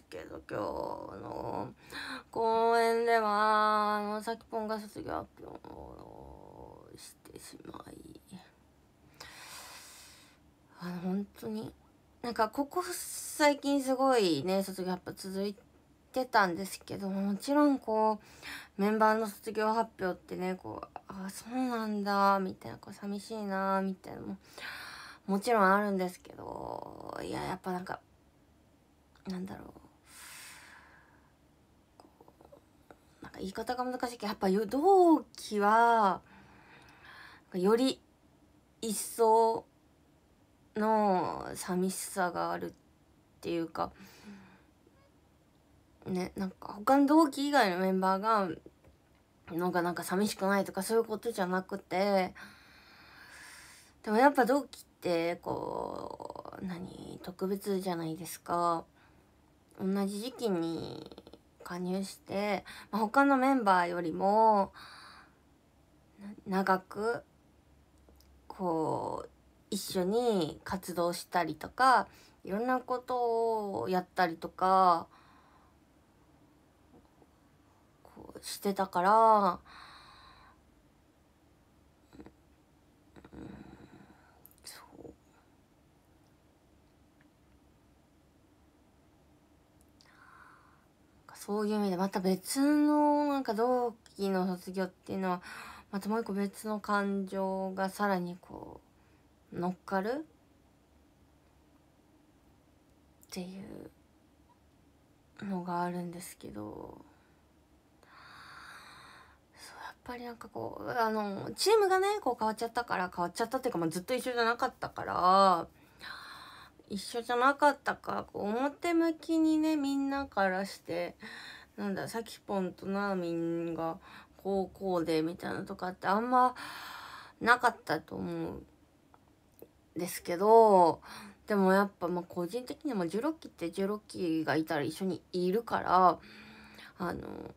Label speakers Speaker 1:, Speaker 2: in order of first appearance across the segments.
Speaker 1: ですけど今日の公演ではあのさきぽんが卒業発表をしてしまいあの本当になんかここ最近すごいね卒業発表続いてたんですけどもちろんこうメンバーの卒業発表ってねこうああそうなんだみたいなこう寂しいなみたいなももちろんあるんですけどいややっぱなんかなんだろう言い方が難しいけどやっぱ同期はより一層の寂しさがあるっていうかねなんか他の同期以外のメンバーがのがなんか寂しくないとかそういうことじゃなくてでもやっぱ同期ってこう何特別じゃないですか同じ時期に加入して、まあ、他のメンバーよりも長くこう一緒に活動したりとかいろんなことをやったりとかしてたから。そういう意味でまた別のなんか同期の卒業っていうのはまたもう一個別の感情がさらにこう乗っかるっていうのがあるんですけどそうやっぱりなんかこうあのチームがねこう変わっちゃったから変わっちゃったっていうか、まあ、ずっと一緒じゃなかったから。一緒じゃなかったかこう表向きにねみんなからしてなんださきぽんとなーみんがこうこうでみたいなとかってあんまなかったと思うですけどでもやっぱまあ個人的にも16期って16期がいたら一緒にいるからあの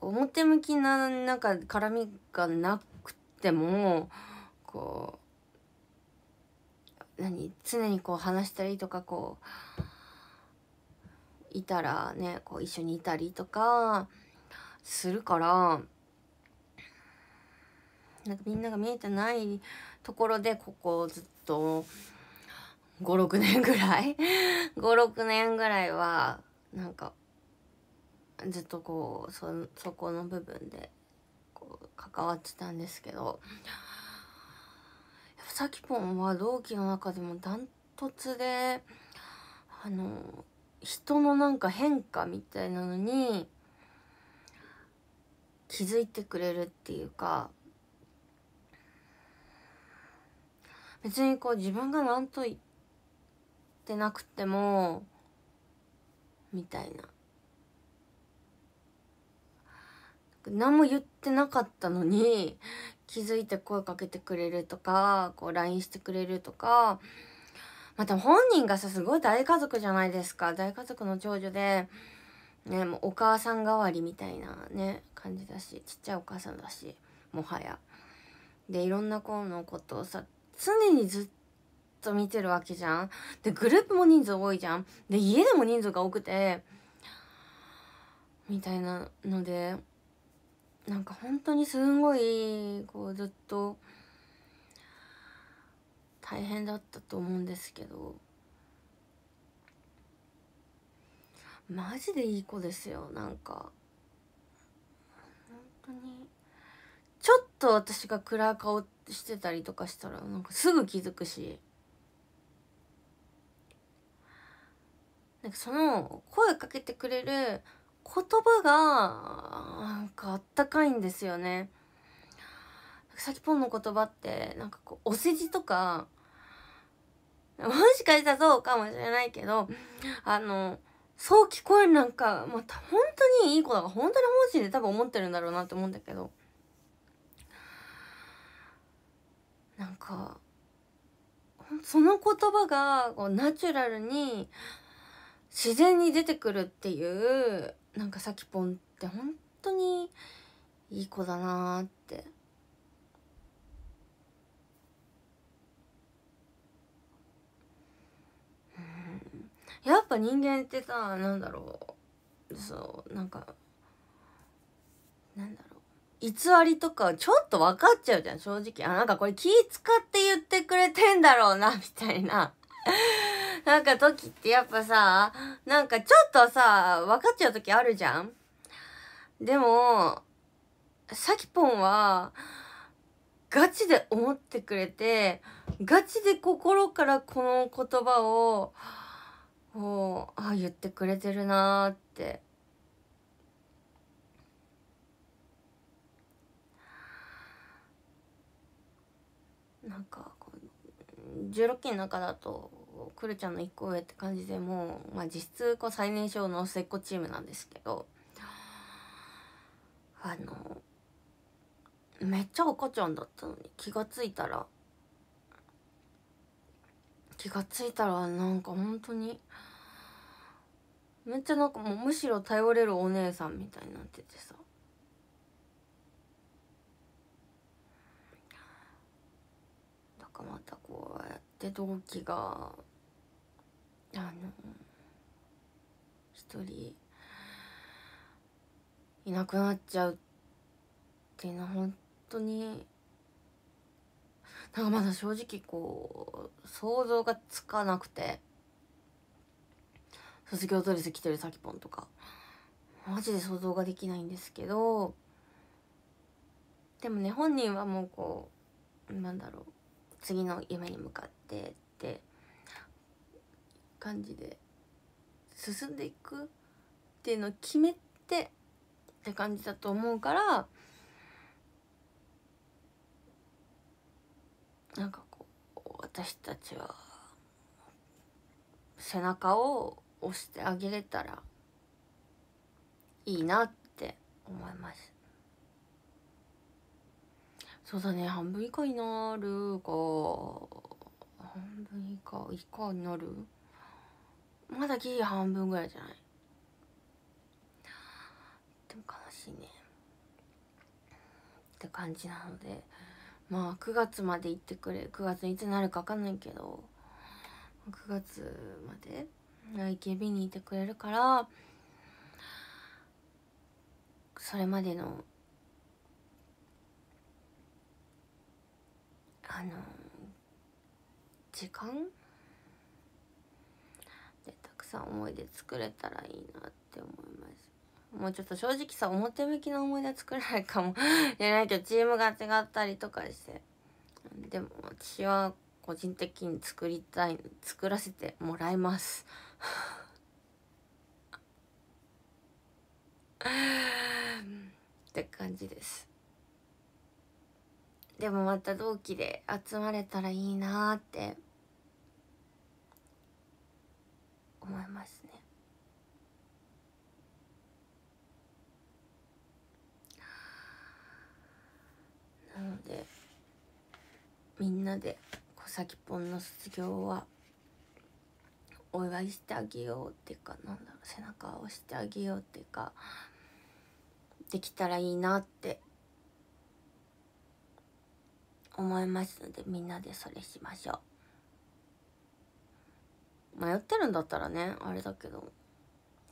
Speaker 1: 表向きななんか絡みがなくてもこう何常にこう話したりとかこういたらねこう一緒にいたりとかするからなんかみんなが見えてないところでここずっと56年ぐらい56 年ぐらいはなんかずっとこうそそこの部分でこう関わってたんですけど。さきポンは同期の中でもダントツであの人のなんか変化みたいなのに気づいてくれるっていうか別にこう自分が何と言ってなくてもみたいな何も言ってなかったのに気づいて声かけてくれるとかこう LINE してくれるとかまた本人がさすごい大家族じゃないですか大家族の長女で、ね、もうお母さん代わりみたいなね感じだしちっちゃいお母さんだしもはや。でいろんな子のことをさ常にずっと見てるわけじゃん。でグループも人数多いじゃん。で家でも人数が多くてみたいなのでなんか本当にすんごいこうずっと大変だったと思うんですけどマジでいい子ですよなんか本当にちょっと私が暗い顔してたりとかしたらなんかすぐ気づくしなんかその声かけてくれる言葉がなんかあったかいんですよね。さきぽンの言葉ってなんかこうお世辞とかもしかしたらそうかもしれないけどあのそう聞こえるなんかまた本当にいい子だから本当に本心で多分思ってるんだろうなって思うんだけどなんかその言葉がこうナチュラルに自然に出てくるっていうなんかさきぽんって本当にいい子だなーってやっぱ人間ってさなんだろうそうなんかなんだろう偽りとかちょっと分かっちゃうじゃん正直あなんかこれ気使って言ってくれてんだろうなみたいな なんか時ってやっぱさ、なんかちょっとさ、分かっちゃう時あるじゃんでも、さきぽんは、ガチで思ってくれて、ガチで心からこの言葉を、こう、あ、言ってくれてるなーって。なんか、16期の中だと、クルちゃんの1個上って感じでもう、まあ、実質こう最年少の末っ子チームなんですけどあのめっちゃ赤ちゃんだったのに気がついたら気がついたらなんか本当にめっちゃなんかもうむしろ頼れるお姉さんみたいになっててさだからまたこうやって同期があの一人いなくなっちゃうっていうのは本当になんかまだ正直こう想像がつかなくて卒業ドレス着てるさきぽんとかマジで想像ができないんですけどでもね本人はもうこうなんだろう次の夢に向かってって感じで進んでいくっていうのを決めてって感じだと思うからなんかこう私たちは背中を押してあげれたらいいなって思いますそうだね半分以下になるか半分以下以下になるまだギリ半分ぐらいじゃないでも悲しいねって感じなのでまあ9月まで行ってくれ9月いつなるか分かんないけど9月まで AKB にいてくれるからそれまでのあの時間さん思い出作れたらいいなって思いますもうちょっと正直さ表向きの思い出作れないかもじゃないけどチームが違ったりとかしてでも私は個人的に作りたい作らせてもらいますって感じですでもまた同期で集まれたらいいなーって思いますねなのでみんなで小崎ポンの卒業はお祝いしてあげようっていうかなんだろう背中を押してあげようっていうかできたらいいなって思いますのでみんなでそれしましょう。迷ってるんだったらねあれだけど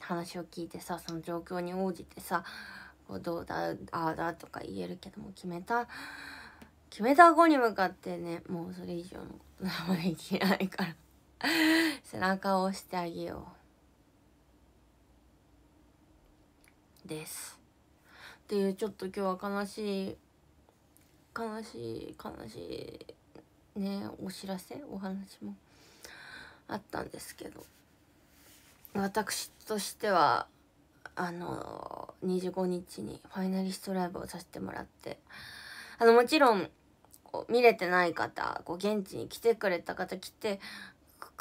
Speaker 1: 話を聞いてさその状況に応じてさこうどうだああだとか言えるけども決めた決めた後に向かってねもうそれ以上のこと何できないから 背中を押してあげようですっていうちょっと今日は悲しい悲しい悲しいねお知らせお話も。あったんですけど私としてはあの25日にファイナリストライブをさせてもらってあのもちろん見れてない方こう現地に来てくれた方来て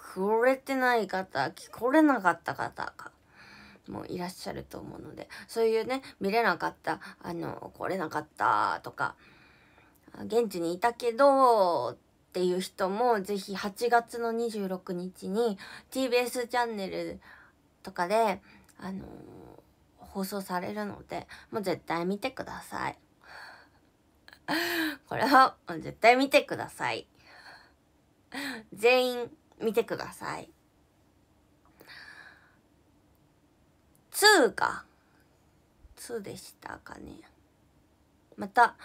Speaker 1: くれてない方来れなかった方がもいらっしゃると思うのでそういうね見れなかったあの来れなかったとか現地にいたけどっていう人もぜひ8月の26日に TBS チャンネルとかで、あのー、放送されるのでもう絶対見てください。これはもう絶対見てください。全員見てください。2が2でしたかね。また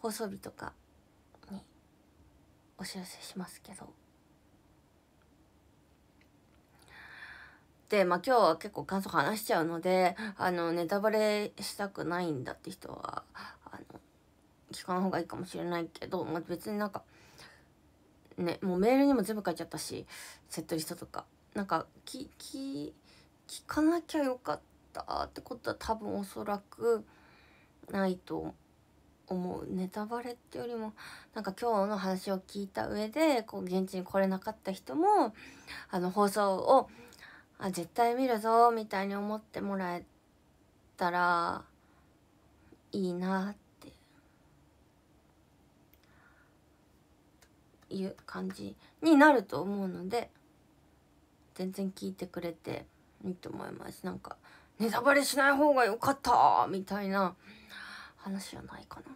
Speaker 1: 放送日とかお知らせしますけどでまあ今日は結構感想話しちゃうのであのネタバレしたくないんだって人はあの聞かない方がいいかもしれないけど、まあ、別になんかねもうメールにも全部書いちゃったしセットリストとかなんかきき聞かなきゃよかったってことは多分おそらくないと思うネタバレってよりもなんか今日の話を聞いた上でこう現地に来れなかった人もあの放送をあ絶対見るぞみたいに思ってもらえたらいいなっていう感じになると思うので全然聞いてくれていいと思いますなんかネタバレしない方が良かったみたいな話じゃないかな。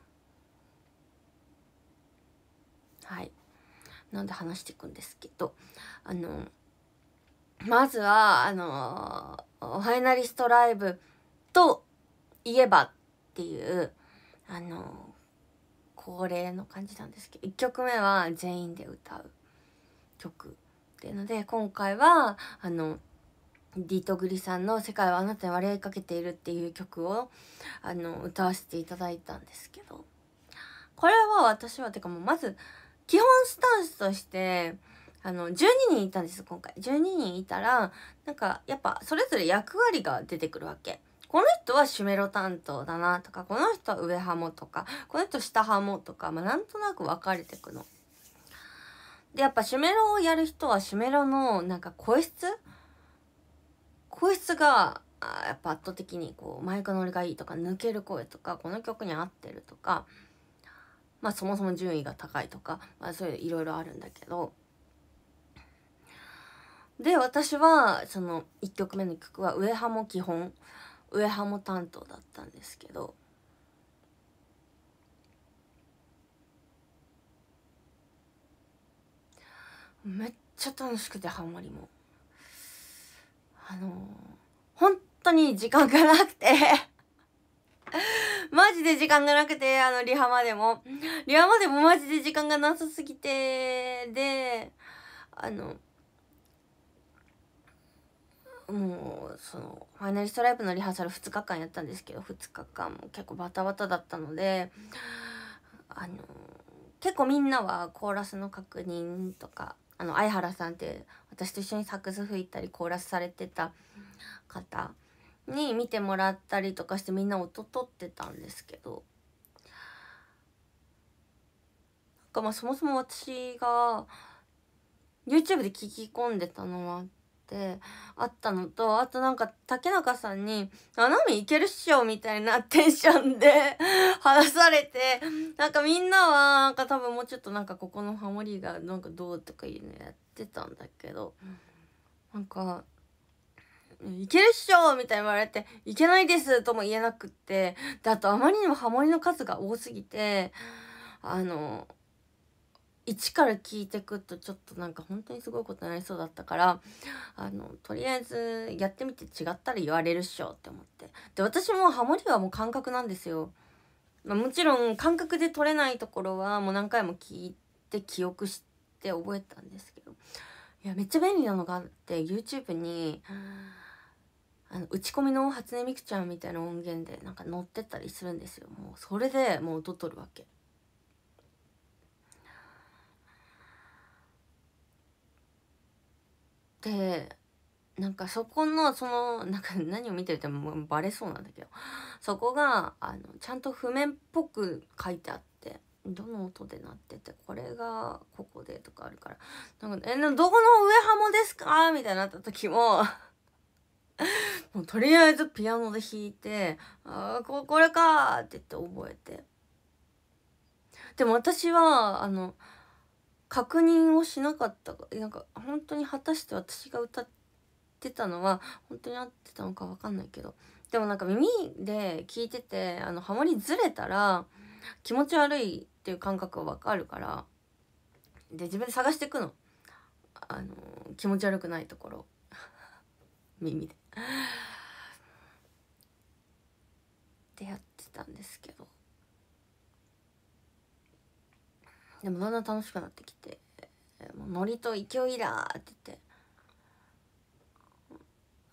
Speaker 1: はいなんで話していくんですけどあのまずはあのファイナリストライブといえばっていうあの恒例の感じなんですけど1曲目は全員で歌う曲っていうので今回はあのディートグリさんの「世界はあなたに笑いかけている」っていう曲をあの歌わせていただいたんですけどこれは私はてかもうまず基本スタンスとしてあの12人いたんです今回12人いたらなんかやっぱそれぞれ役割が出てくるわけこの人はシュメロ担当だなとかこの人は上ハモとかこの人下ハモとか、まあ、なんとなく分かれてくの。でやっぱシュメロをやる人はシュメロのなんか声質声質がやっぱ圧倒的にこうマイク乗りがいいとか抜ける声とかこの曲に合ってるとかまあそもそも順位が高いとか、まあ、そういういろいろあるんだけどで私はその1曲目の曲は上ハモ基本上ハモ担当だったんですけどめっちゃ楽しくてハモリもあのー、本当に時間がなくて マジで時間がなくて、あの、リハまでも。リハまでもマジで時間がなさすぎて、で、あの、もう、その、ファイナリストライブのリハーサル2日間やったんですけど、2日間も結構バタバタだったので、あの、結構みんなはコーラスの確認とか、あの、相原さんって私と一緒にサックス吹いたりコーラスされてた方、に見てもらったりとかしてみんな音とってたんですけどなんかまあそもそも私が YouTube で聞き込んでたのはっあったのとあとなんか竹中さんに「あナミいけるっしょ」みたいなテンションで 話されてなんかみんなはなんか多分もうちょっとなんかここのハモリがなんかどうとかいうのやってたんだけどなんかいけるっしょみたいに言われて、いけないですとも言えなくって、で、あとあまりにもハモリの数が多すぎて、あの、一から聞いてくとちょっとなんか本当にすごいことになりそうだったからあのとりあえずやってみて違ったら言われるっしょって思ってで私もハモリはもう感覚なんですよ、まあ、もちろん感覚で取れないところはもう何回も聞いて記憶して覚えたんですけどいやめっちゃ便利なのがあって YouTube にあの打ち込みの初音ミクちゃんみたいな音源でなんか乗ってったりするんですよもうそれでもう音取るわけでなんかそこのそのなんか何を見ててもバレそうなんだけどそこがあのちゃんと譜面っぽく書いてあってどの音で鳴っててこれがここでとかあるからなんか、えどこの上ハモですか?」みたいになった時も もうとりあえずピアノで弾いて「ああここれか」って言って覚えてでも私はあの確認をしなかったなんか本当に果たして私が歌ってたのは本当に合ってたのか分かんないけどでもなんか耳で聞いててあのハモりずれたら気持ち悪いっていう感覚分かるからで自分で探していくのあの気持ち悪くないところ 耳で。ってやってたんですけどでもだんだん楽しくなってきて「もうノリと勢いだ!」って言って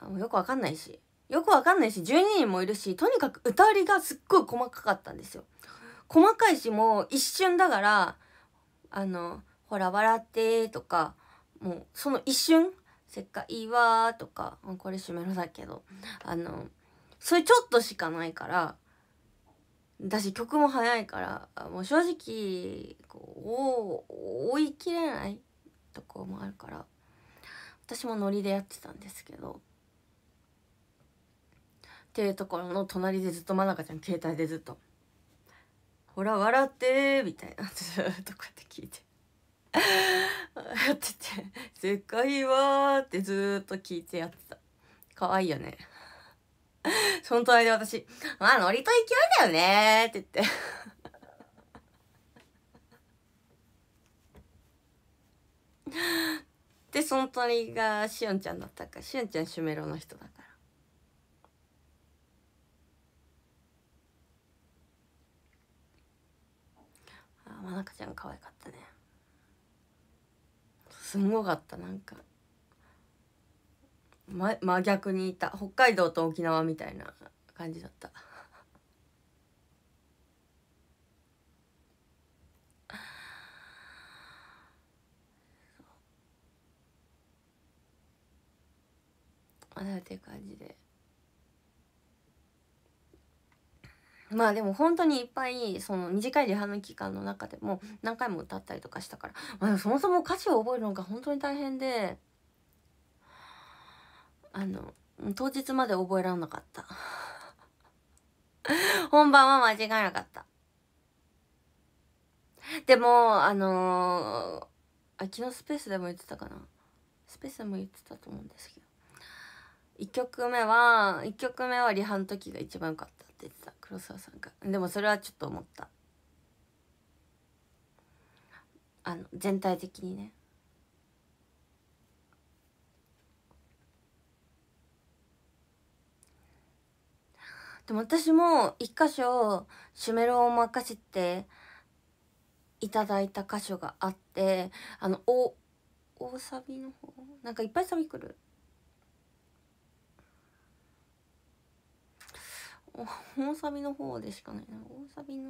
Speaker 1: もうよくわかんないしよくわかんないし12人もいるしとにかく歌りがすっごい細かかったんですよ細かいしもう一瞬だからあの「ほら笑って」とかもうその一瞬いいわとかこれしメロだけどあのそれちょっとしかないからだし曲も早いからもう正直こう追いきれないとこもあるから私もノリでやってたんですけど。っていうところの隣でずっと真中ちゃん携帯でずっと「ほら笑って」みたいな ずっとこうやって聞いて。や ってて「世界は」ってずっと聞いてやってた可愛いよねその隣で私「まあノリと勢いだよね」って言ってでその隣がしおんちゃんだったからしおんちゃんシュメロの人だからあまなかちゃん可愛かったねすんごかったなんか、ま、真逆にいた北海道と沖縄みたいな感じだった まだっていう感じでまあでも本当にいっぱいその短いリハの期間の中でも何回も歌ったりとかしたから、まあ、そもそも歌詞を覚えるのが本当に大変であの当日まで覚えられなかった 本番は間違いなかったでもあのー、あ昨日スペースでも言ってたかなスペースでも言ってたと思うんですけど1曲目は1曲目はリハの時が一番良かったって言ってた黒沢さんがでもそれはちょっと思ったあの全体的にねでも私も一箇所シュメロを任せていただいた箇所があってあのお大サビの方なんかいっぱいサビ来る大サビの方でしかないな大サビの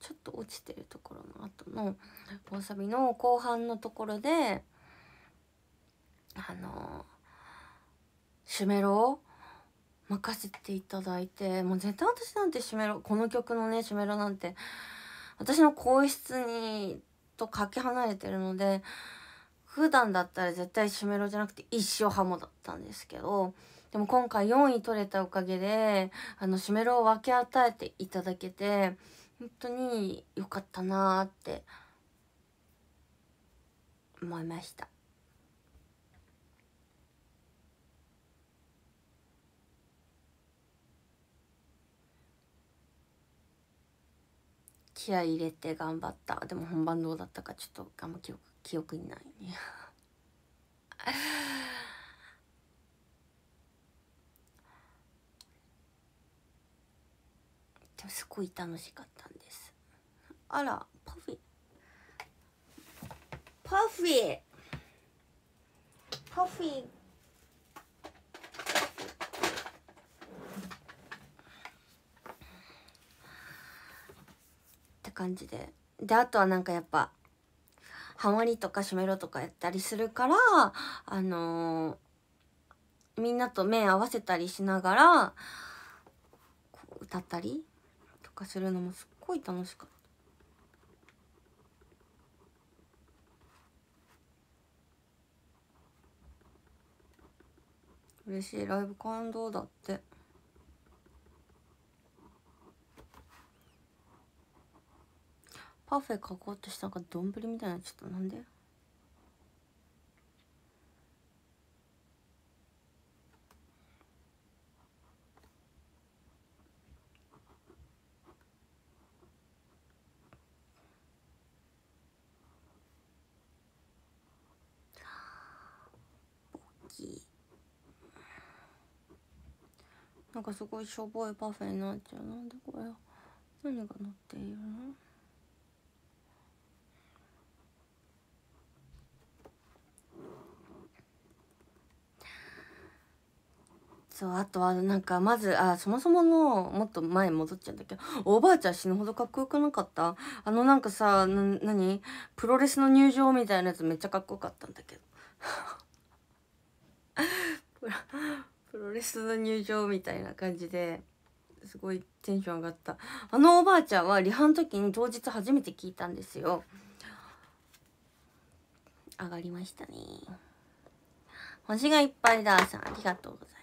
Speaker 1: ちょっと落ちてるところの後の大サビの後半のところであのシュメロを任せていただいてもう絶対私なんてシュメロこの曲のねシュメロなんて私の皇室にとかけ離れてるので普段だったら絶対シュメロじゃなくて一生ハモだったんですけどでも今回4位取れたおかげであのシメロを分け与えていただけて本当に良かったなーって思いました。気合入れて頑張ったでも本番どうだったかちょっとあんま記憶記憶にないねでもすごい楽しかったんですあらパフィパフィパフィって感じでであとはなんかやっぱハマりとか締めろとかやったりするからあのー、みんなと目合わせたりしながら歌ったりかするのもすっごい楽しかった。嬉しいライブ感動だってパフェ書こうとしたんか丼みたいなちょっとなんでなんかすごいしょぼいパフェになっちゃうなんでこれ何が乗っているのそうあとはなんかまずあそもそものもっと前戻っちゃうんだけどおばあちゃん死ぬほどかっこよくなかったあのなんかさな何プロレスの入場みたいなやつめっちゃかっこよかったんだけど プロレスの入場みたいな感じですごいテンション上がったあのおばあちゃんはリハの時に当日初めて聞いたんですよ上がりましたね星がいっぱいだーさんありがとうございます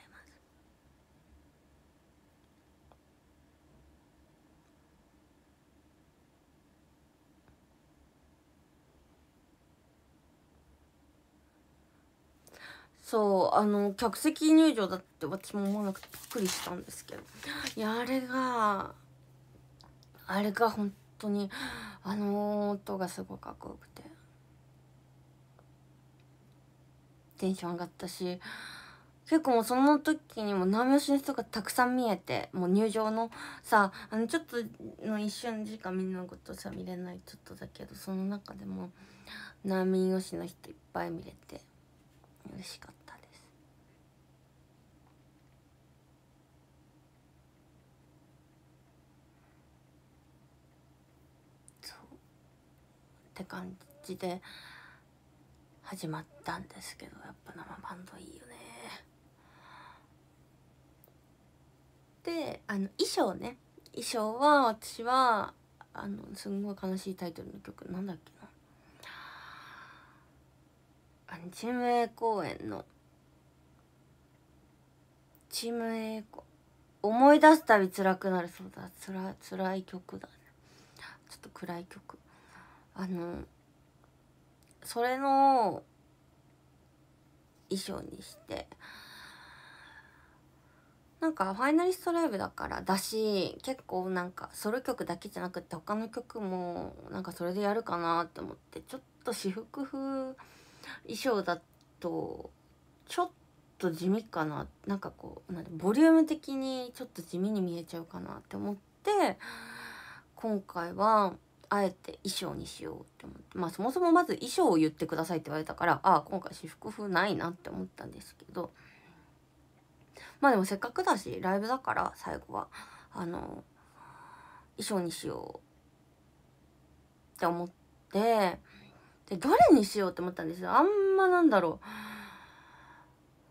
Speaker 1: そうあの客席入場だって私も思わなくてびっくりしたんですけどいやあれがあれが本当にあの音がすごくかっこよくてテンション上がったし結構もうその時にも波拍しの人がたくさん見えてもう入場のさあのちょっとの一瞬しかみんなのことさ見れないちょっとだけどその中でも波拍しの人いっぱい見れて嬉しかった。って感じで始まったんですけどやっぱ生バンドいいよねであの衣装ね衣装は私はあのすんごい悲しいタイトルの曲なんだっけなあのチーム A 公演のチーム A 思い出すたび辛くなるそうだつら辛い曲だねちょっと暗い曲あのそれの衣装にしてなんかファイナリストライブだからだし結構なんかソロ曲だけじゃなくて他の曲もなんかそれでやるかなと思ってちょっと私服風衣装だとちょっと地味かななんかこうなんボリューム的にちょっと地味に見えちゃうかなって思って今回はあえて衣装にしようって思ってまあそもそもまず衣装を言ってくださいって言われたからああ今回私服風ないなって思ったんですけどまあでもせっかくだしライブだから最後はあの衣装にしようって思ってでどれにしようって思ったんですよあんまなんだろ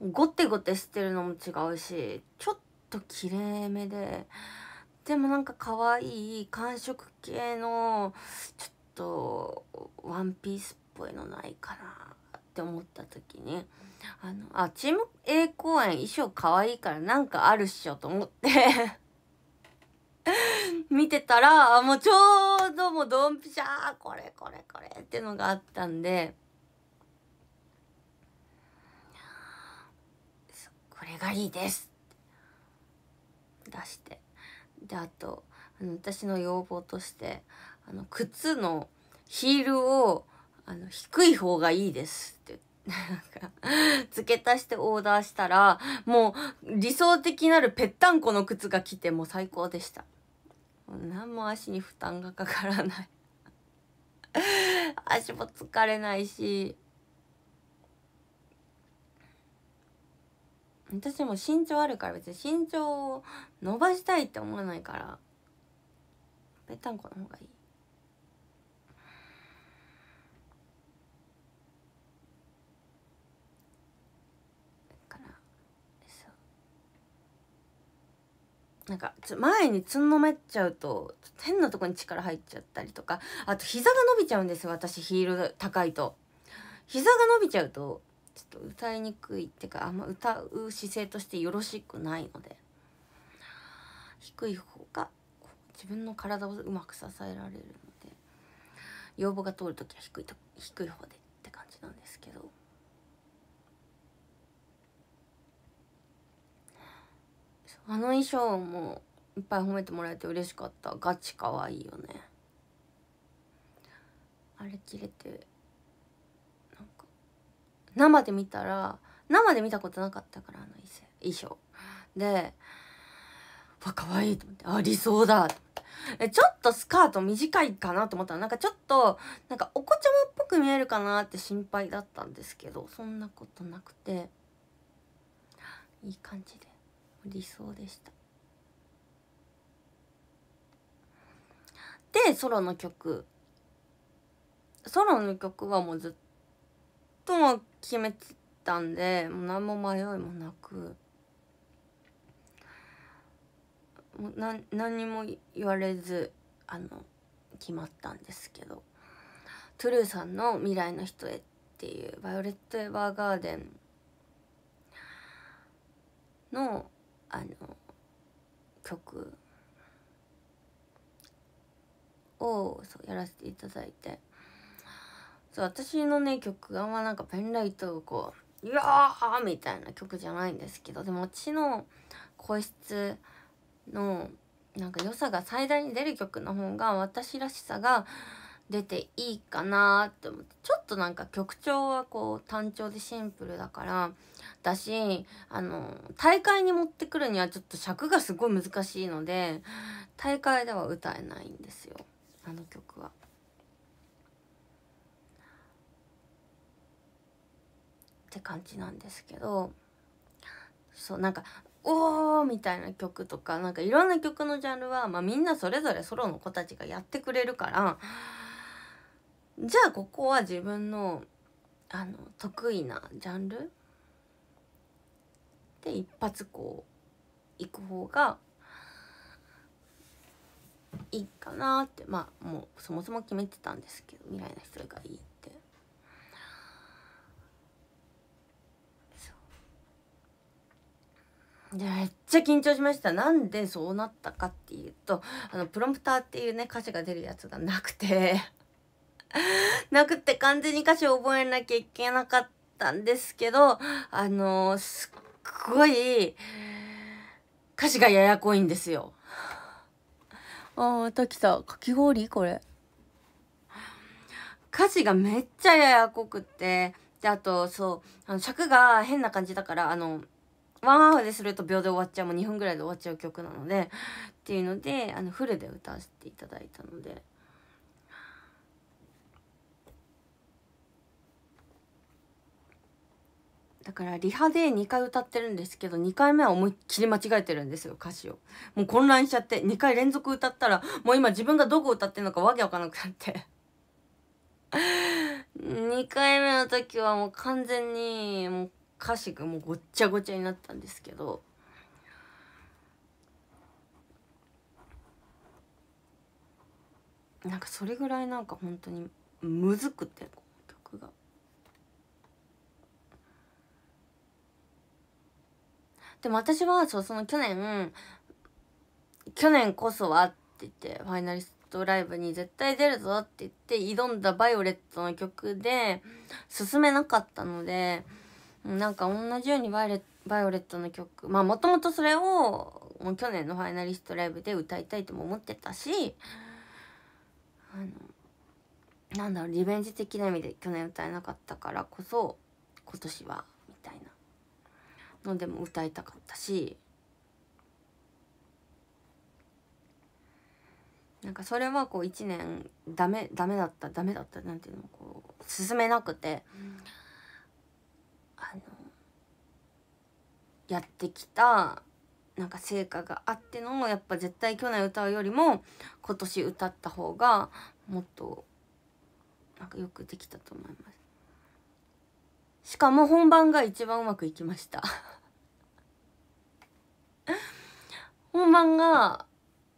Speaker 1: うゴテゴテしてるのも違うしちょっときれいめで。でもなんか可愛い寒色系のちょっとワンピースっぽいのないかなって思った時にあのあチーム A 公演衣装可愛いからなんかあるっしょと思って 見てたらもうちょうどもうドンピシャーこれこれこれってのがあったんで。これがいいです出してであとあの私の要望としてあの靴のヒールをあの低い方がいいですってなんか付け足してオーダーしたらもう理想的なるぺったんこの靴が来てもう最高でしたも何も足に負担がかからない 足も疲れないし私も身長あるから別に身長を伸ばしたいって思わないからぺたんこの方がいいなんか前につんのめっちゃうと変なとこに力入っちゃったりとかあと膝が伸びちゃうんですよ私ヒール高いと膝が伸びちゃうとちょっと歌いにくいっていうかあんま歌う姿勢としてよろしくないので低い方が自分の体をうまく支えられるので要望が通る時は低いと低い方でって感じなんですけど。あの衣装もいっぱい褒めてもらえて嬉しかったガチ可愛いよねあれ切れて生で見たら生で見たことなかったからあの衣装でわ可愛いと思ってあ理想だえちょっとスカート短いかなと思ったらなんかちょっとなんかお子ちゃまっぽく見えるかなって心配だったんですけどそんなことなくていい感じで理想でしたでソロの曲ソロの曲はもうずっと決めてたんでもう何も迷いもなくもうな何も言われずあの決まったんですけど「トゥルーさんの未来の人へ」っていう「ヴァイオレット・エヴァーガーデンの」あの曲をそうやらせていただいて。そう私のね曲があまなんかペンライトをこう「いやー!」みたいな曲じゃないんですけどでも私の声質のなんか良さが最大に出る曲の方が私らしさが出ていいかなって思ってちょっとなんか曲調はこう単調でシンプルだからだしあの大会に持ってくるにはちょっと尺がすごい難しいので大会では歌えないんですよあの曲は。って感じなんですけどそうなんか「おー!」みたいな曲とかなんかいろんな曲のジャンルは、まあ、みんなそれぞれソロの子たちがやってくれるからじゃあここは自分のあの得意なジャンルで一発こう行く方がいいかなってまあもうそもそも決めてたんですけど未来の人がいいめっちゃ緊張しました。なんでそうなったかっていうと、あの、プロンプターっていうね、歌詞が出るやつがなくて なくて完全に歌詞を覚えなきゃいけなかったんですけど、あのー、すっごい、歌詞がややこいんですよ。ああ、たさ、た。かき氷これ。歌詞がめっちゃややこくって、で、あと、そう、あの尺が変な感じだから、あの、ワンアワーですると秒で終わっちゃうもう2分ぐらいで終わっちゃう曲なのでっていうのであのフルで歌わせていただいたので。だからリハで2回歌ってるんですけど2回目は思いっきり間違えてるんですよ歌詞をもう混乱しちゃって2回連続歌ったらもう今自分がどこ歌ってんのかわけわかんなくなって2 回目の時はもう完全にもう歌詞がもうごっちゃごちゃになったんですけどなんかそれぐらいなんか本当にむずくて曲が。でも私はそうその去年去年こそはって言ってファイナリストライブに絶対出るぞって言って挑んだ「バイオレット」の曲で進めなかったので。なんか同じようにバイレバイオレットの曲まあもともとそれをもう去年のファイナリストライブで歌いたいとも思ってたしあのなんだろうリベンジ的な意味で去年歌えなかったからこそ今年はみたいなのでも歌いたかったしなんかそれはこう1年ダメダメだったダメだったなんていうのこう進めなくて。うんやってきたなんか成果があってのもやっぱ絶対去年歌うよりも今年歌った方がもっとなんかよくできたと思いますしかも本番が一番うまくいきました 本番が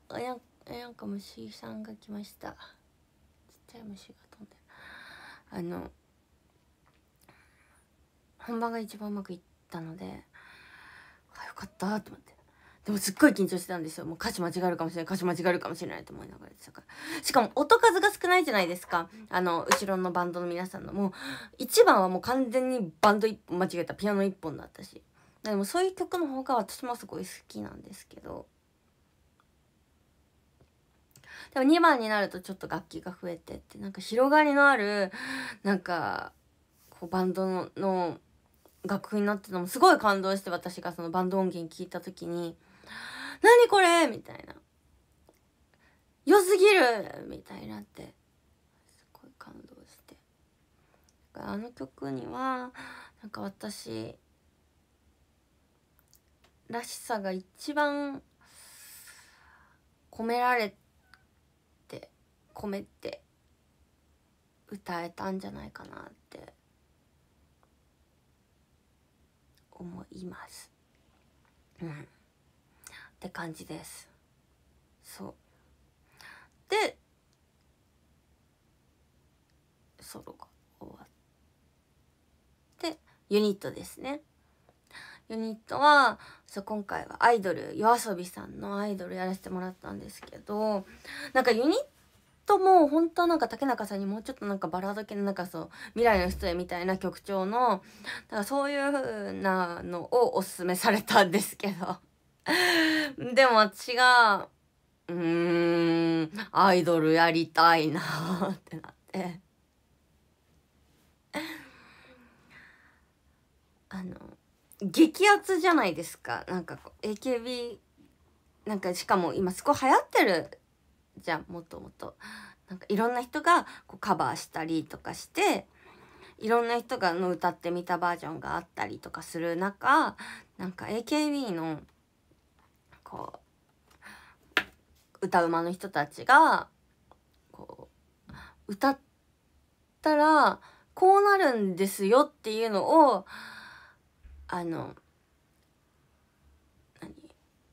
Speaker 1: あやなんか虫さんが来ましたちっちゃい虫が飛んであの本番が一番うまくいったのであよかったと思ってでもすっごい緊張してたんですよもう歌詞間違えるかもしれない歌詞間違えるかもしれないと思いながらでしたからしかも音数が少ないじゃないですかあの後ろのバンドの皆さんのもう1番はもう完全にバンド1本間違えたピアノ1本だったしでもそういう曲の方が私もすごい好きなんですけどでも2番になるとちょっと楽器が増えてってなんか広がりのあるなんかこうバンドの楽譜になってたのもすごい感動して私がそのバンド音源聞いた時に「何これ!」みたいな「良すぎる!」みたいになってすごい感動してだからあの曲にはなんか私らしさが一番込められて込めて歌えたんじゃないかなって思います。うん。って感じです。そう。で、ソロが終わって、ユニットですね。ユニットはそう今回はアイドル夜遊びさんのアイドルやらせてもらったんですけどなんかユニットともう本当なんか竹中さんにもうちょっとなんかバラード系のなんかそう未来の人へみたいな曲調のだからそういうふうなのをおすすめされたんですけど でも私がうーんアイドルやりたいなってなって あの激アツじゃないですかなんかこう AKB なんかしかも今すごい流行ってるじゃあもっともっとなんかいろんな人がこうカバーしたりとかしていろんな人がの歌ってみたバージョンがあったりとかする中なんか AKB のこう歌うまの人たちがこう歌ったらこうなるんですよっていうのをあの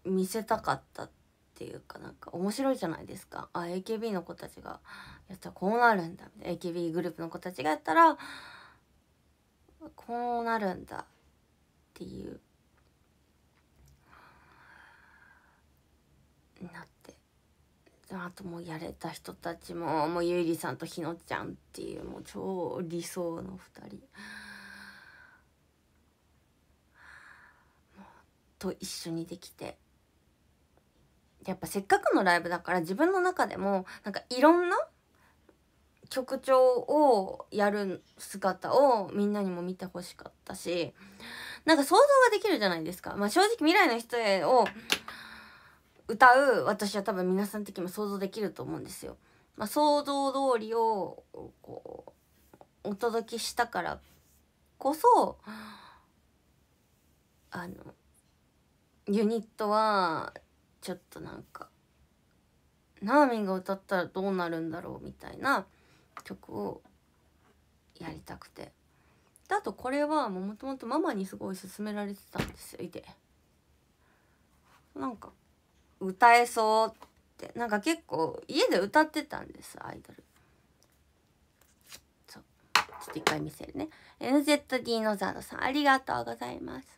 Speaker 1: 見せたかったっていうかなんか面白いじゃないですかあ AKB の子たちがやったらこうなるんだ AKB グループの子たちがやったらこうなるんだっていうなってあともうやれた人たちももうゆいりさんとひのちゃんっていうもう超理想の2人。と一緒にできてやっぱせっかくのライブだから自分の中でもなんかいろんな曲調をやる姿をみんなにも見てほしかったしなんか想像ができるじゃないですか、まあ、正直未来の人へを歌う私は多分皆さん的にも想像できると思うんですよ。まあ、想像通りをこうお届けしたからこそあのユニットはちょっとなんかナーミンが歌ったらどうなるんだろうみたいな曲をやりたくてあとこれはもともとママにすごい勧められてたんですよいてなんか歌えそうってなんか結構家で歌ってたんですアイドルそうちょっと一回見せるね NZD のザードさんありがとうございます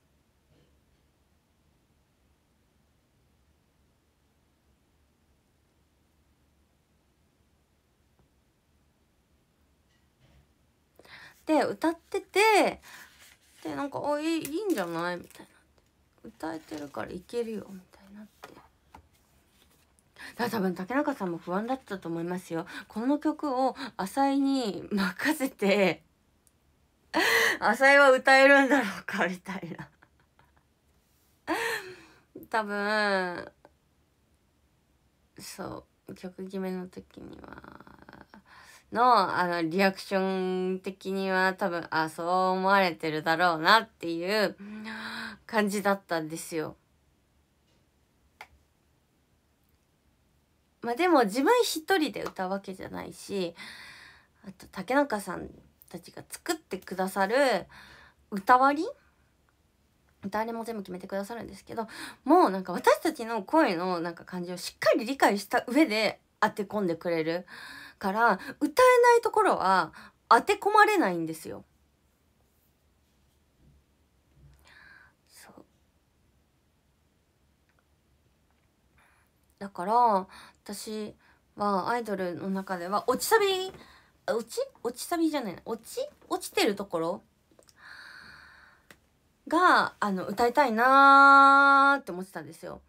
Speaker 1: て歌っててでなんか「あいいいんじゃない?」みたいな歌えてるからいけるよみたいなってだ多分竹中さんも不安だったと思いますよこの曲を浅井に任せて浅井は歌えるんだろうかみたいな多分そう曲決めの時にはの、あの、リアクション的には多分、あ、そう思われてるだろうなっていう感じだったんですよ。まあでも自分一人で歌うわけじゃないし、あと竹中さんたちが作ってくださる歌割り歌割りも全部決めてくださるんですけど、もうなんか私たちの声のなんか感じをしっかり理解した上で当て込んでくれる。から歌えないところは当て込まれないんですよ。だから私はアイドルの中では落ちサビ落ち落ちサビじゃない落ち落ちてるところがあの歌いたいなーって思ってたんですよ。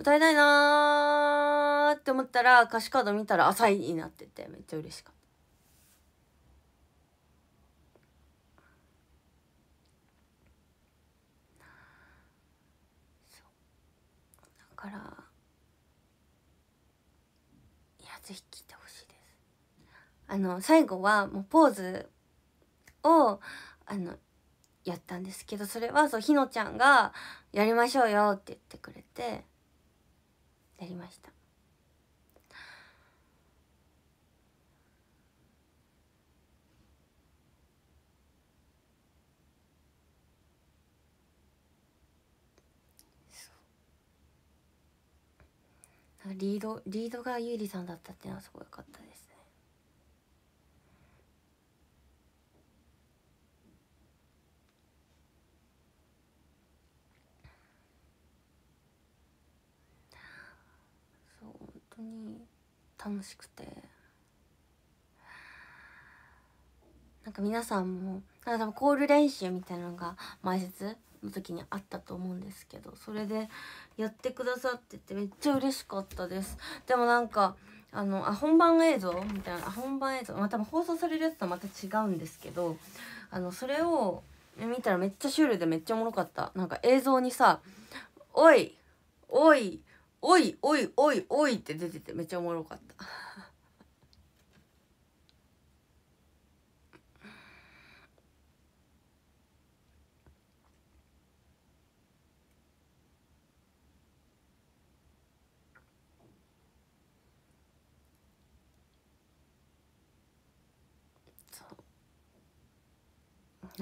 Speaker 1: 歌いたいなーって思ったら歌詞カード見たら浅いになっててめっちゃ嬉しかった。だからいやぜひ聴いてほしいですあの最後はもうポーズをあのやったんですけどそれはそうひのちゃんが「やりましょうよ」って言ってくれてやりましたリードリードが優里さんだったっていうのはすごいよかったです当に楽しくてなんか皆さんもなんか多分コール練習みたいなのが前説の時にあったと思うんですけどそれでやってくださっててめっちゃ嬉しかったですでもなんかあのあ本番映像みたいな本番映像まあ多分放送されるやつとはまた違うんですけどあのそれを見たらめっちゃシュールでめっちゃおもろかったなんか映像にさ「おいおいおいおいおいおいって出ててめっちゃおもろかった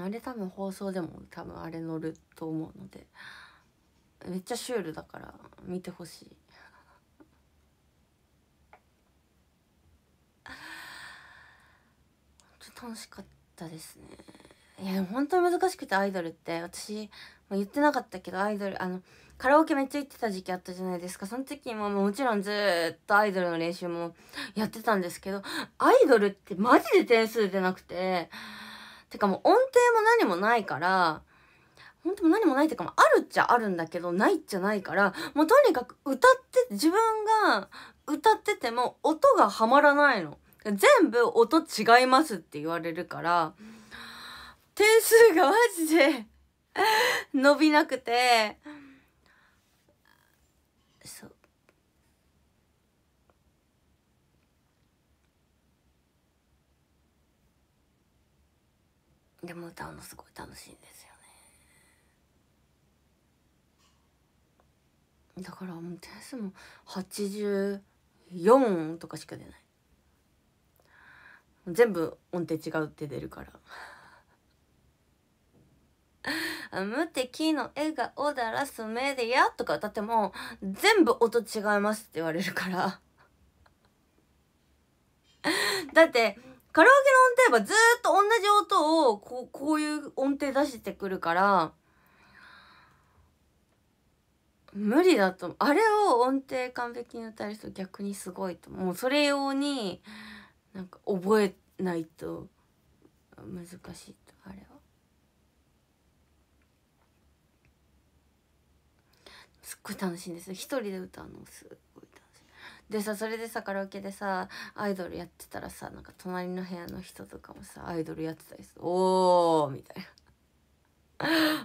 Speaker 1: あれ多分放送でも多分あれ乗ると思うので。めっちゃシュールだから見てほしい楽しかったですねいやでも本当に難しくてアイドルって私も言ってなかったけどアイドルあのカラオケめっちゃ行ってた時期あったじゃないですかその時ももちろんずっとアイドルの練習もやってたんですけどアイドルってマジで点数出なくててかもう音程も何もないから本当も何もないっていうか、あるっちゃあるんだけど、ないっちゃないから、もうとにかく歌って、自分が歌ってても音がはまらないの。全部音違いますって言われるから、点数がマジで 伸びなくて、そう。でも歌うのすごい楽しいね。だからもう点数も84とかしか出ない全部音程違うって出るから 無敵の笑顔だらすメディアとか歌っても全部音違いますって言われるから だってカラオケの音程はずっと同じ音をこうこういう音程出してくるから無理だとあれを音程完璧に歌える人逆にすごいともうそれ用になんか覚えないと難しいとあれは。すっごい楽しいんです一人で歌うのすごい楽しいでさそれでさカラオケでさアイドルやってたらさなんか隣の部屋の人とかもさアイドルやってたりするおお!」みたいな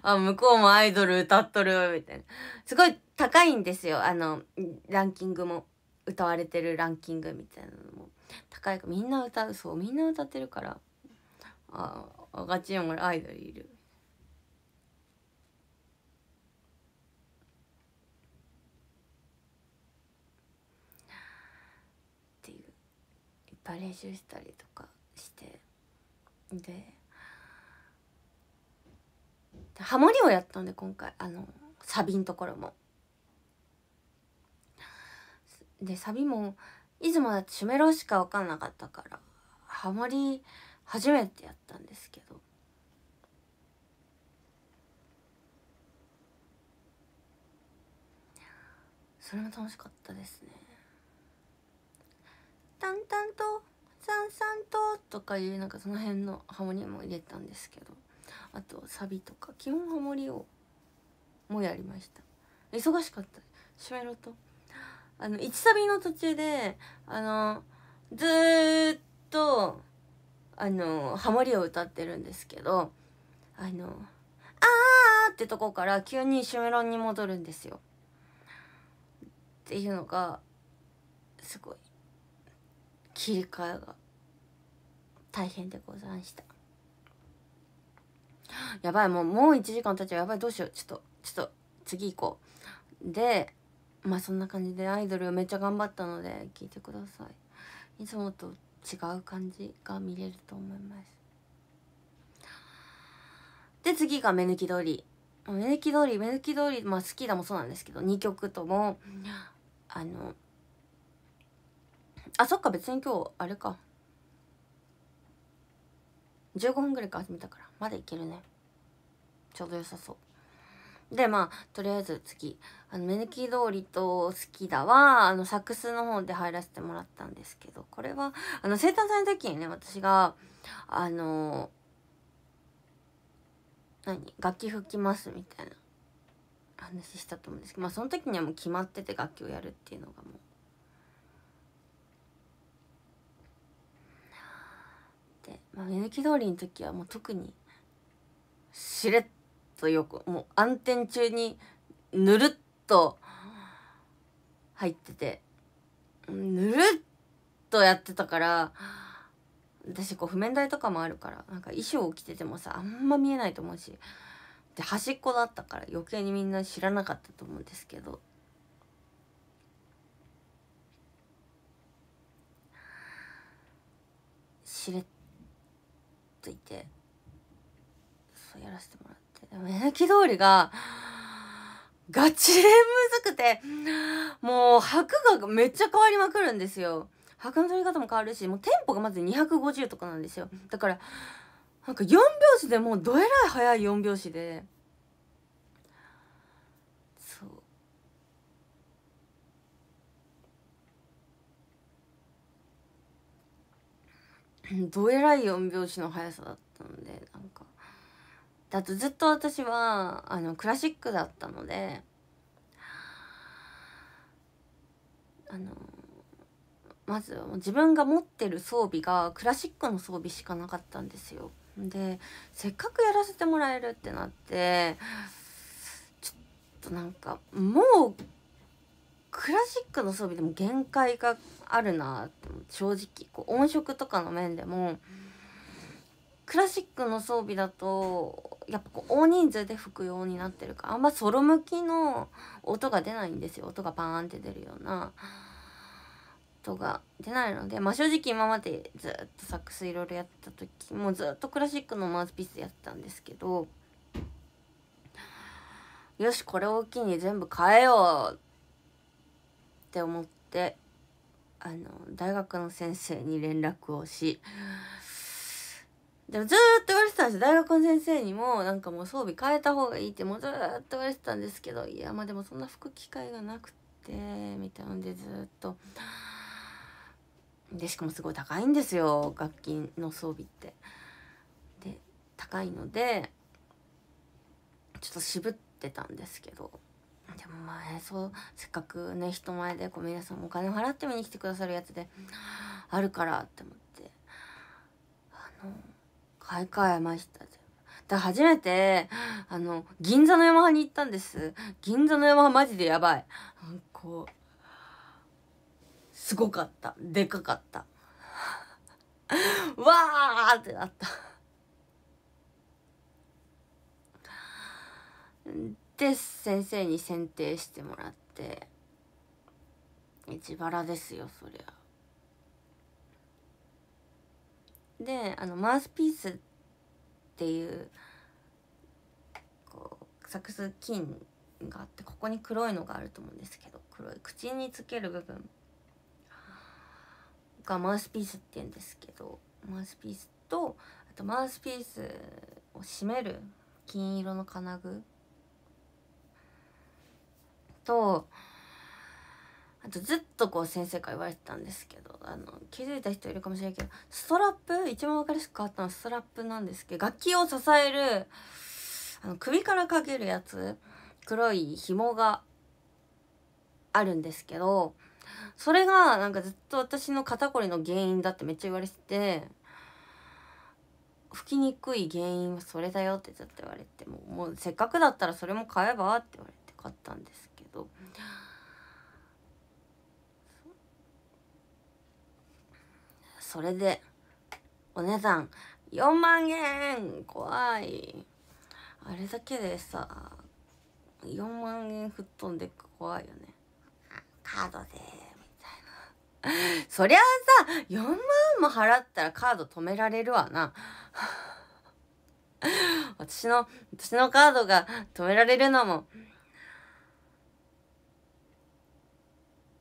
Speaker 1: あ、向こうもアイドル歌っとる、みたいな。すごい高いんですよ、あの、ランキングも。歌われてるランキングみたいなのも高いか。みんな歌うそうみんな歌ってるからああガチもアイドルいるっていういっぱい練習したりとかしてでハモリをやったんで今回あのサビのところも。でサビもいつもだってシュメロしか分かんなかったからハモリ初めてやったんですけど。それも楽しかったですね。淡々とさんさんととかいうなんかその辺のハモニも入れたんですけどあとサビとか基本ハモリをもやりました忙しかったシメロとあの1サビの途中であのずっとあのハモリを歌ってるんですけどあの「あー」ってとこから急にシメロに戻るんですよっていうのがすごい切り替えが大変でございましたやばい、もう、もう1時間経っちゃう。やばい、どうしよう。ちょっと、ちょっと、次行こう。で、まあそんな感じでアイドルめっちゃ頑張ったので、聞いてください。いつもと違う感じが見れると思います。で、次が目抜き通り。目抜き通り、目抜き通り、まあ好きだもそうなんですけど、2曲とも、あの、あ、そっか、別に今日、あれか。15分ぐらいか、始めたから。まだいけるねちょうど良さそうでまあとりあえず次あの目抜き通りと好きだはあのサックスの方で入らせてもらったんですけどこれはあの生誕祭の時にね私があの何楽器吹きますみたいな話したと思うんですけどまあその時にはもう決まってて楽器をやるっていうのがもうで、まあ、目抜き通りの時はもう特にしれっとよくもう暗転中にぬるっと入っててぬるっとやってたから私こう譜面台とかもあるからなんか衣装を着ててもさあんま見えないと思うしで端っこだったから余計にみんな知らなかったと思うんですけどしれっといて。そうやらせてもらってでもえき通りがガチでむずくてもう拍がめっちゃ変わりまくるんですよ拍の取り方も変わるしもうテンポがまず250とかなんですよだからなんか4拍子でもうどえらい速い4拍子でそうどえらい4拍子の速さだったのでだとずっと私はあのクラシックだったのであのまず自分が持ってる装備がクラシックの装備しかなかったんですよ。でせっかくやらせてもらえるってなってちょっとなんかもうクラシックの装備でも限界があるな正直こう音色とかの面でもクラシックの装備だとやっぱこう大人数で吹くようになってるからあんまソロ向きの音が出ないんですよ音がパーンって出るような音が出ないのでまあ正直今までずっとサックスいろいろやった時もうずっとクラシックのマウスピースやってたんですけどよしこれを機に全部変えようって思ってあの大学の先生に連絡をしでもずっと言われてたんです大学の先生にもなんかもう装備変えた方がいいってもうずっと言われてたんですけどいやまあでもそんな服機会がなくてみたいなんでずっとでしかもすごい高いんですよ楽器の装備ってで高いのでちょっと渋ってたんですけどでもまあ、ね、そうせっかくね人前でこう皆さんお金を払って見に来てくださるやつであるからって思って。買い、替えました。で初めて、あの、銀座の山に行ったんです。銀座の山ママジでやばい。こう、すごかった。でかかった。わーってなった。で、先生に選定してもらって、自腹ですよ、そりゃ。であのマウスピースっていうこうサックス金があってここに黒いのがあると思うんですけど黒い口につける部分がマウスピースって言うんですけどマウスピースとあとマウスピースを締める金色の金具とあとずっとこう先生から言われてたんですけどあの気づいた人いるかもしれないけどストラップ一番分かりやすく変わったのはストラップなんですけど楽器を支えるあの首からかけるやつ黒い紐があるんですけどそれがなんかずっと私の肩こりの原因だってめっちゃ言われてて吹きにくい原因はそれだよってずっと言われてもうもうせっかくだったらそれも買えばって言われて買ったんですけど。それで、お値段4万円怖い。あれだけでさ、4万円吹っ飛んで怖いよね。カードで、みたいな。そりゃあさ、4万も払ったらカード止められるわな。私の、私のカードが止められるのも、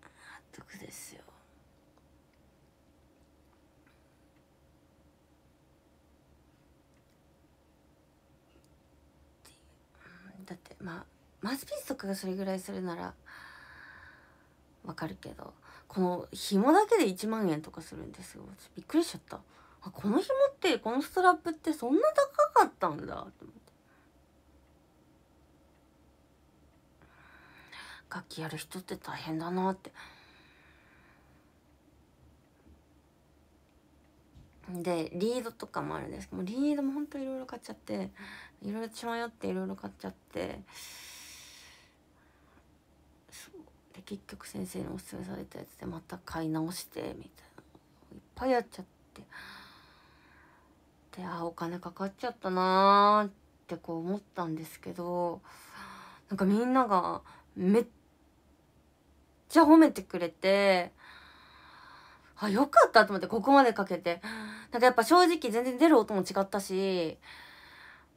Speaker 1: 納得です。まあマウスピースとかがそれぐらいするならわかるけどこの紐だけで1万円とかするんですよびっくりしちゃったあこの紐ってこのストラップってそんな高かったんだて思って楽器やる人って大変だなってでリードとかもあるんですけどリードもほんといろいろ買っちゃっていろいろ血迷っていろいろ買っちゃってそうで結局先生におすすめされたやつでまた買い直してみたいないっぱいやっちゃってであお金かかっちゃったなーってこう思ったんですけどなんかみんながめっちゃ褒めてくれて。あ、よかったと思って、ここまでかけて。なんかやっぱ正直全然出る音も違ったし、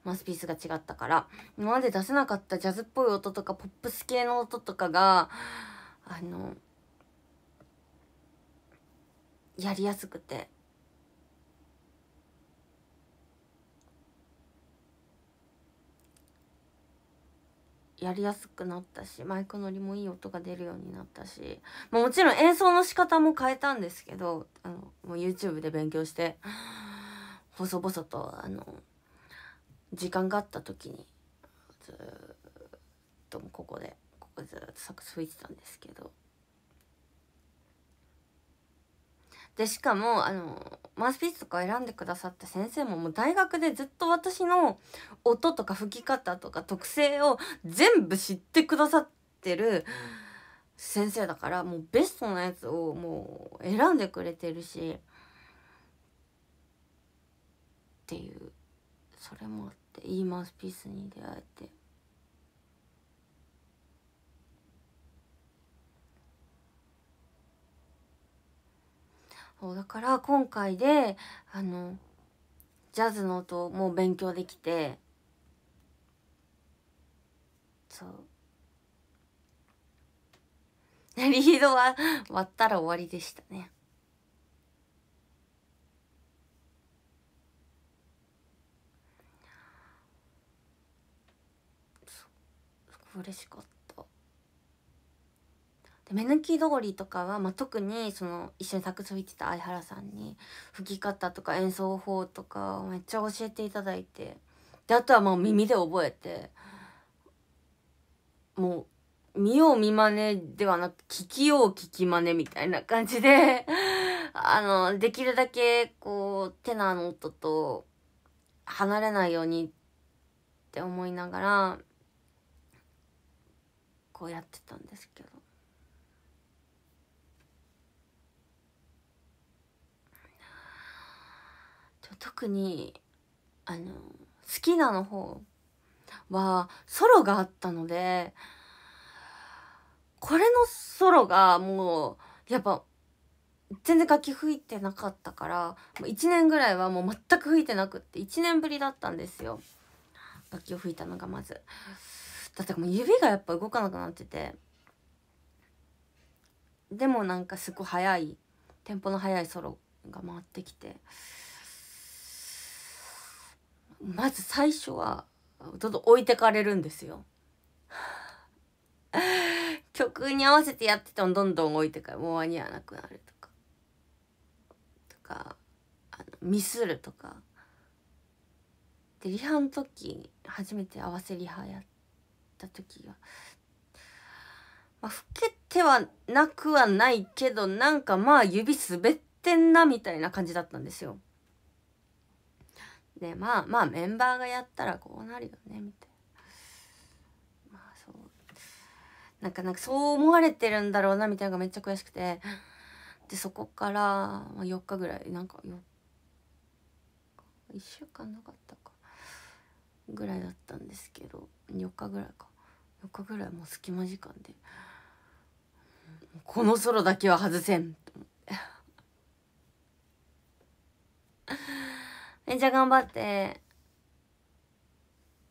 Speaker 1: マスピースが違ったから、今まで出せなかったジャズっぽい音とか、ポップス系の音とかが、あの、やりやすくて。やりやすくなったしマイク乗りもいい音が出るようになったし、もちろん演奏の仕方も変えたんですけどあのもう YouTube で勉強して細々とあの時間があった時にずっとここでここでずっとサックス吹いてたんですけどでしかもあのマウスピースとか選んでくださった先生ももう大学でずっと私の音とか吹き方とか特性を全部知ってくださってる先生だからもうベストなやつをもう選んでくれてるしっていうそれもあって。って言いますピースに出会えて。そうだから今回であのジャズの音も勉強できてそう リードは割ったら終わりでしたね嬉しかったで目抜き通りとかは、まあ、特にその一緒にたくさん吹いてた相原さんに吹き方とか演奏法とかめっちゃ教えていただいてであとはもう耳で覚えてもう見よう見まねではなく聞きよう聞きまねみたいな感じで あのできるだけこうテナーの音と離れないようにって思いながら構やってたんですけど特にあの好きなの方はソロがあったのでこれのソロがもうやっぱ全然楽器吹いてなかったから1年ぐらいはもう全く吹いてなくって1年ぶりだったんですよ楽器を吹いたのがまず。だってもう指がやっぱ動かなくなっててでもなんかすごい速いテンポの速いソロが回ってきてまず最初は置いてかれるんですよ。曲に合わせてやっててもどんどん置いてかもう間に合わなくなるとかとかあのミスるとかでリハの時初めて合わせリハやって。った時は、まあ、老けてはなくはないけどなんかまあ指滑ってんなみたいな感じだったんですよでまあまあメンバーがやったらこうなるよねみたいなまあそうなんかなんかそう思われてるんだろうなみたいなのがめっちゃ悔しくてでそこから4日ぐらいなんか1週間なかったかぐらいだったんですけど4日ぐらいか4日ぐらいもう隙間時間でこのソロだけは外せんと思ってめっちゃ頑張って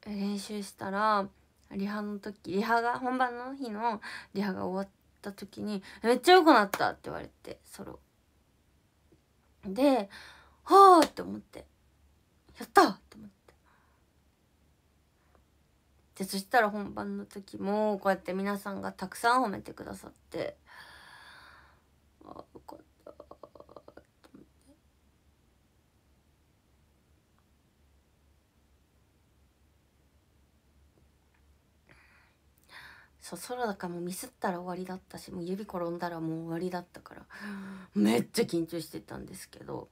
Speaker 1: 練習したらリハの時リハが本番の日のリハが終わった時に「めっちゃ良くなった」って言われてソロで「はあ!」って思って「やった!」って思ってでそしたら本番の時もこうやって皆さんがたくさん褒めてくださってあよかったそう空だからもうミスったら終わりだったしもう指転んだらもう終わりだったからめっちゃ緊張してたんですけど。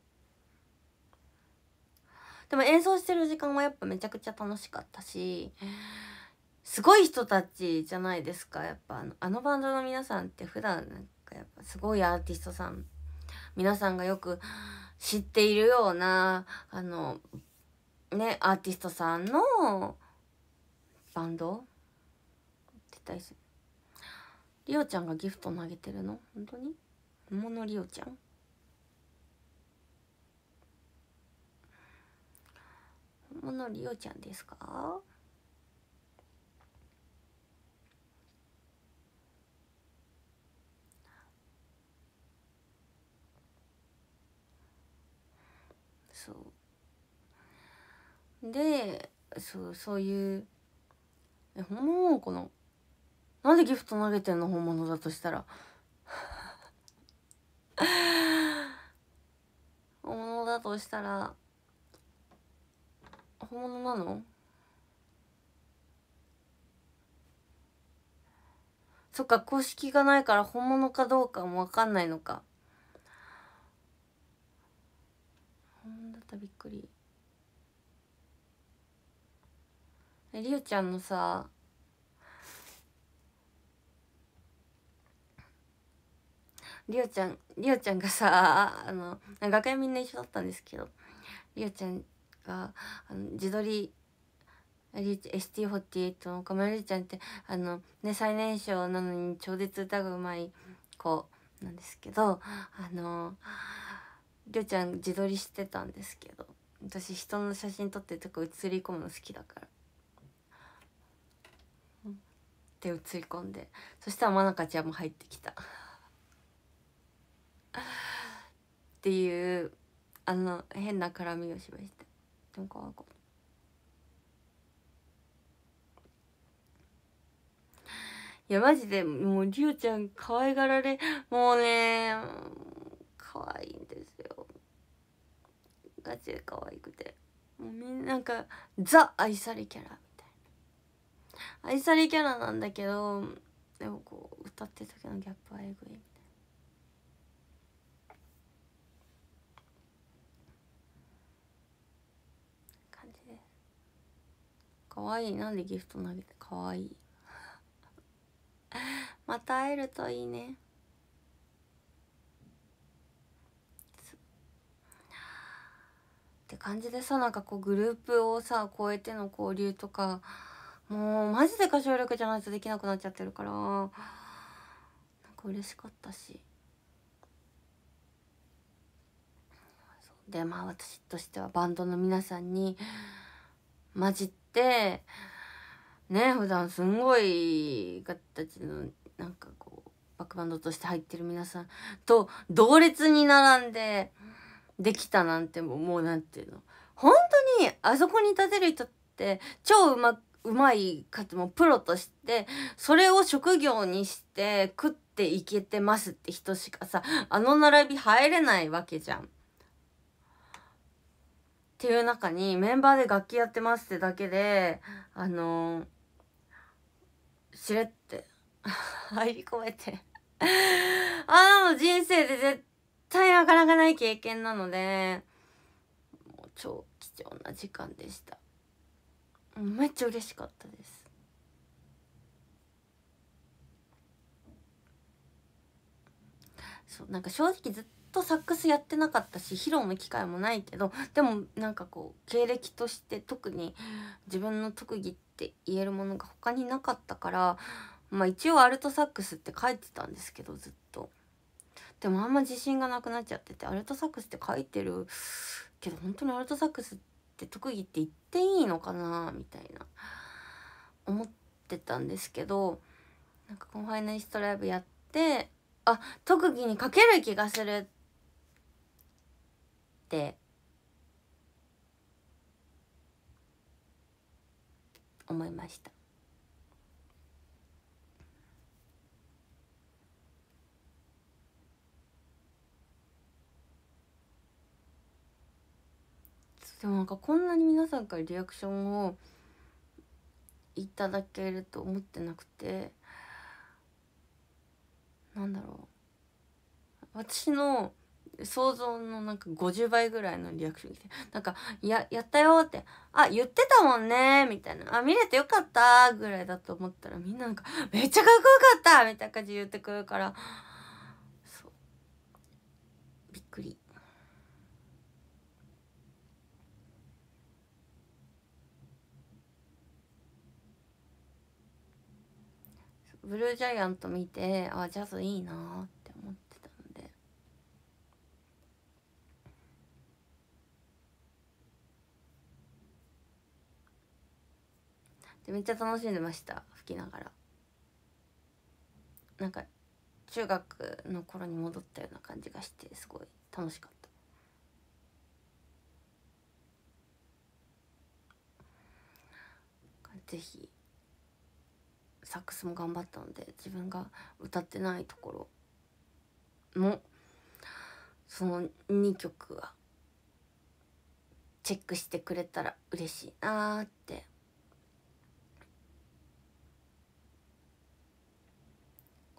Speaker 1: でも演奏してる時間はやっぱめちゃくちゃ楽しかったしすごい人たちじゃないですかやっぱあのバンドの皆さんって普段なんかやっぱすごいアーティストさん皆さんがよく知っているようなあのねアーティストさんのバンドって大事リオちゃんがギフト投げてるの本当に本物リオちゃん本のリオちゃんですかそうでそうそういうえ本物なのかななんでギフト投げてんの本物だとしたら 本物だとしたら本物なのそっか公式がないから本物かどうかも分かんないのかったびっくりえりおちゃんのさりおちゃんりおちゃんがさあの学園みんな一緒だったんですけどりおちゃんがあの自撮りー ST48 の岡村りちゃんってあのね最年少なのに超絶歌がうまい子なんですけどあのーりょうちゃん自撮りしてたんですけど私人の写真撮ってとか写り込むの好きだから。って写り込んでそしたらまなかちゃんも入ってきたっていうあの変な絡みをしましたでもかかいやマジでもうりゅうちゃん可愛がられもうね可愛いんですよガチで可愛くてもうみんななんかザ愛されキャラみたいな愛されキャラなんだけどでもこう歌ってる時のギャップはえぐいみたいな感じで可愛いなんでギフト投げて可愛い また会えるといいねって感じでさなんかこうグループをさ超えての交流とかもうマジで歌唱力じゃないとできなくなっちゃってるからなんか嬉しかったし。でまあ私としてはバンドの皆さんに混じってね普段すんごい方たちのなんかこうバックバンドとして入ってる皆さんと同列に並んでできたなんてもうなんていうの本当にあそこに立てる人って超うまうまいかつもプロとしてそれを職業にして食っていけてますって人しかさあの並び入れないわけじゃん。っていう中にメンバーで楽器やってますってだけであのー、しれって 入り込めて ああもう人生で絶対対上がらない経験なのでもう超貴重な時間でしためっちゃ嬉しかったですそうなんか正直ずっとサックスやってなかったし披露の機会もないけどでもなんかこう経歴として特に自分の特技って言えるものが他になかったからまあ一応アルトサックスって書いてたんですけどずっでもあんま自信がなくなっちゃっててアルトサックスって書いてるけど本当にアルトサックスって特技って言っていいのかなみたいな思ってたんですけどなんか後輩のイストライブやってあ特技にかける気がするって思いました。でもなんかこんなに皆さんからリアクションをいただけると思ってなくてなんだろう私の想像のなんか50倍ぐらいのリアクション来てなんか「ややったよ」って「あ言ってたもんね」みたいな「あ見れてよかった」ぐらいだと思ったらみんななんか「めっちゃかっこよかった」みたいな感じで言ってくるから。ブルージャイアント見てあジャズいいなって思ってたんででめっちゃ楽しんでました吹きながらなんか中学の頃に戻ったような感じがしてすごい楽しかった。ぜひサックスも頑張ったので自分が歌ってないところもその2曲はチェックしてくれたら嬉しいなって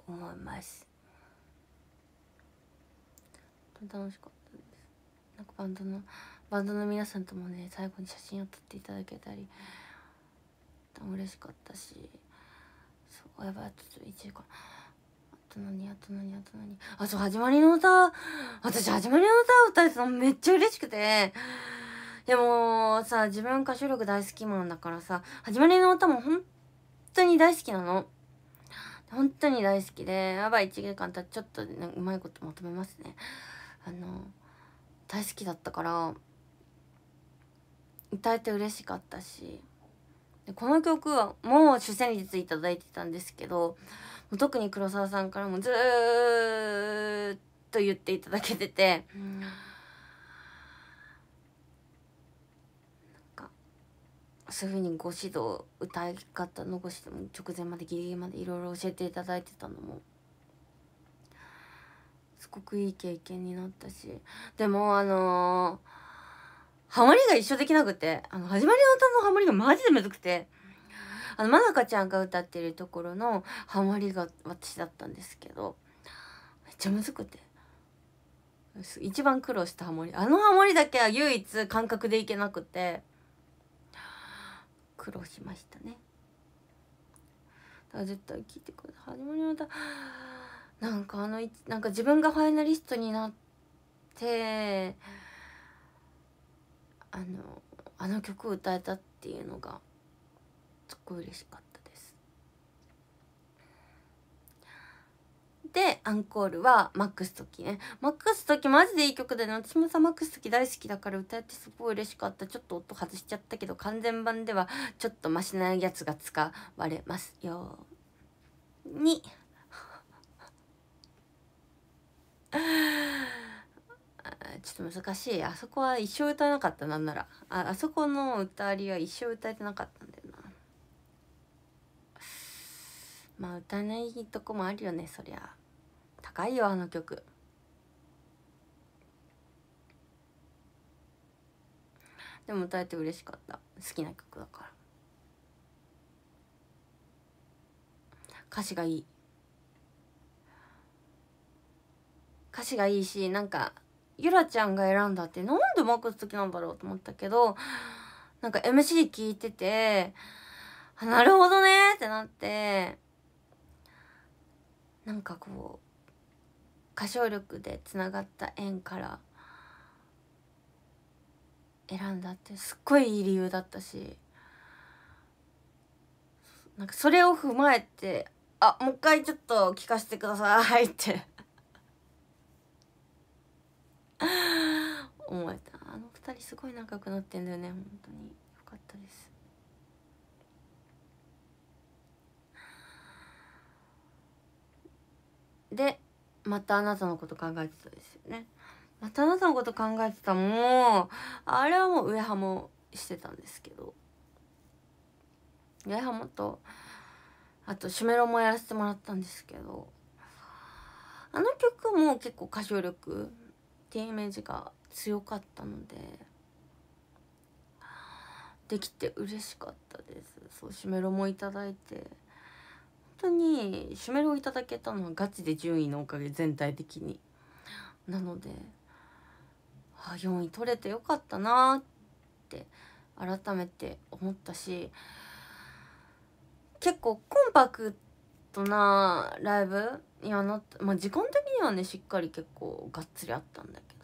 Speaker 1: 思います楽しかったですなんかバンドのバンドの皆さんともね最後に写真を撮っていただけたり嬉しかったしそうやばいちょっと1時間あと何あと何あと何あそう始まりの歌私始まりの歌歌うてたのめっちゃ嬉しくてでもさ自分歌手力大好きマンだからさ始まりの歌も本当に大好きなの本当に大好きでやばい1時間たちょっと、ね、うまいことまとめますねあの大好きだったから歌えて嬉しかったしでこの曲はもう主旋律いただいてたんですけど特に黒沢さんからもずっと言っていただけてて。そういうふうにご指導歌い方のご指導直前までギリギリまでいろいろ教えていただいてたのもすごくいい経験になったしでもあのーハモリが一緒できなくて、あの、始まりの歌のハモリがマジでむずくて、あの、まなかちゃんが歌ってるところのハモリが私だったんですけど、めっちゃむずくて。一番苦労したハモリ。あのハモリだけは唯一感覚でいけなくて、苦労しましたね。だから絶対聞いてください。始まりの歌、なんかあの、なんか自分がファイナリストになって、あのあの曲を歌えたっていうのがすっごい嬉しかったですでアンコールはマックス時ねマックス時マジでいい曲だね私もさマックス時大好きだから歌ってすごい嬉しかったちょっと音外しちゃったけど完全版ではちょっとマシなやつが使われますよに Ah ちょっと難しいあそこは一生歌えなかったなんならああそこの歌ありは一生歌えてなかったんだよなまあ歌えないとこもあるよねそりゃ高いよあの曲でも歌えて嬉しかった好きな曲だから歌詞がいい歌詞がいいしなんかゆらちゃんが選んだってなんでマックス好きなんだろうと思ったけどなんか MC 聞いててあなるほどねってなってなんかこう歌唱力でつながった縁から選んだってすっごいいい理由だったしなんかそれを踏まえて「あもう一回ちょっと聞かせてください」って 思えたあの2人すごい仲良くなってんだよね本当によかったですでまたあなたのこと考えてたですよねまたあなたのこと考えてたもうあれはもう上ハモしてたんですけど上ハモとあとシュメロもやらせてもらったんですけどあの曲も結構歌唱力っていうイメージが強かったのでできて嬉しかったですそうシメロもいただいて本当にシメロをいただけたのはガチで順位のおかげ全体的になのであ4位取れてよかったなって改めて思ったし結構コンパクトなライブにはなったまあ時間的はねしっかり結構がっつりあったんだけ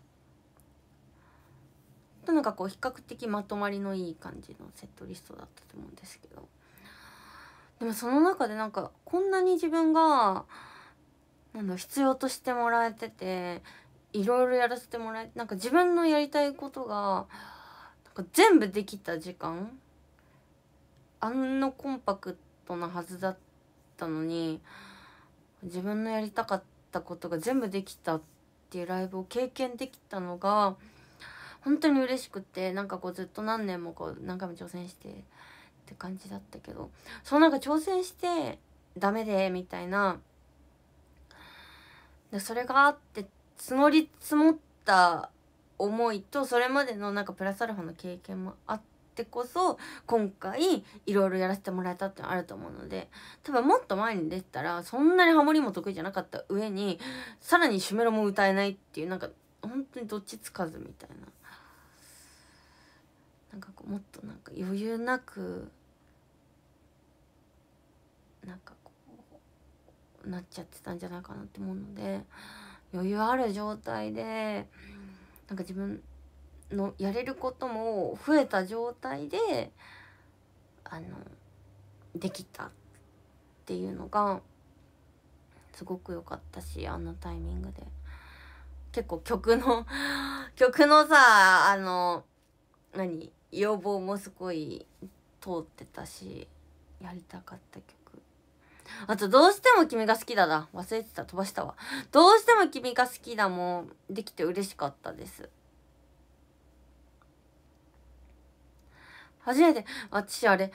Speaker 1: どなんかこう比較的まとまりのいい感じのセットリストだったと思うんですけどでもその中でなんかこんなに自分がなんだ必要としてもらえてていろいろやらせてもらえてなんか自分のやりたいことがなんか全部できた時間あんなコンパクトなはずだったのに自分のやりたかったったことが全部できたっていうライブを経験できたのが本当に嬉しくてなんかこうずっと何年もこう何回も挑戦してって感じだったけどそうなんか挑戦してダメでみたいなでそれがあって積もり積もった思いとそれまでのなんかプラスアルファの経験もあっでてこそ今回いろいろやらせてもらえたってあると思うので多分もっと前に出たらそんなにハモリも得意じゃなかった上にさらにシュメロも歌えないっていうなんか本当にどっちつかずみたいな。なんかこうもっとなんか余裕なくなんかこうなっちゃってたんじゃないかなって思うので余裕ある状態でなんか自分のやれることも増えた状態であのできたっていうのがすごく良かったしあのタイミングで結構曲の 曲のさあの何要望もすごい通ってたしやりたかった曲あと、どうしても君が好きだだ。忘れてた。飛ばしたわ。どうしても君が好きだもん。できて嬉しかったです。初めて私あれ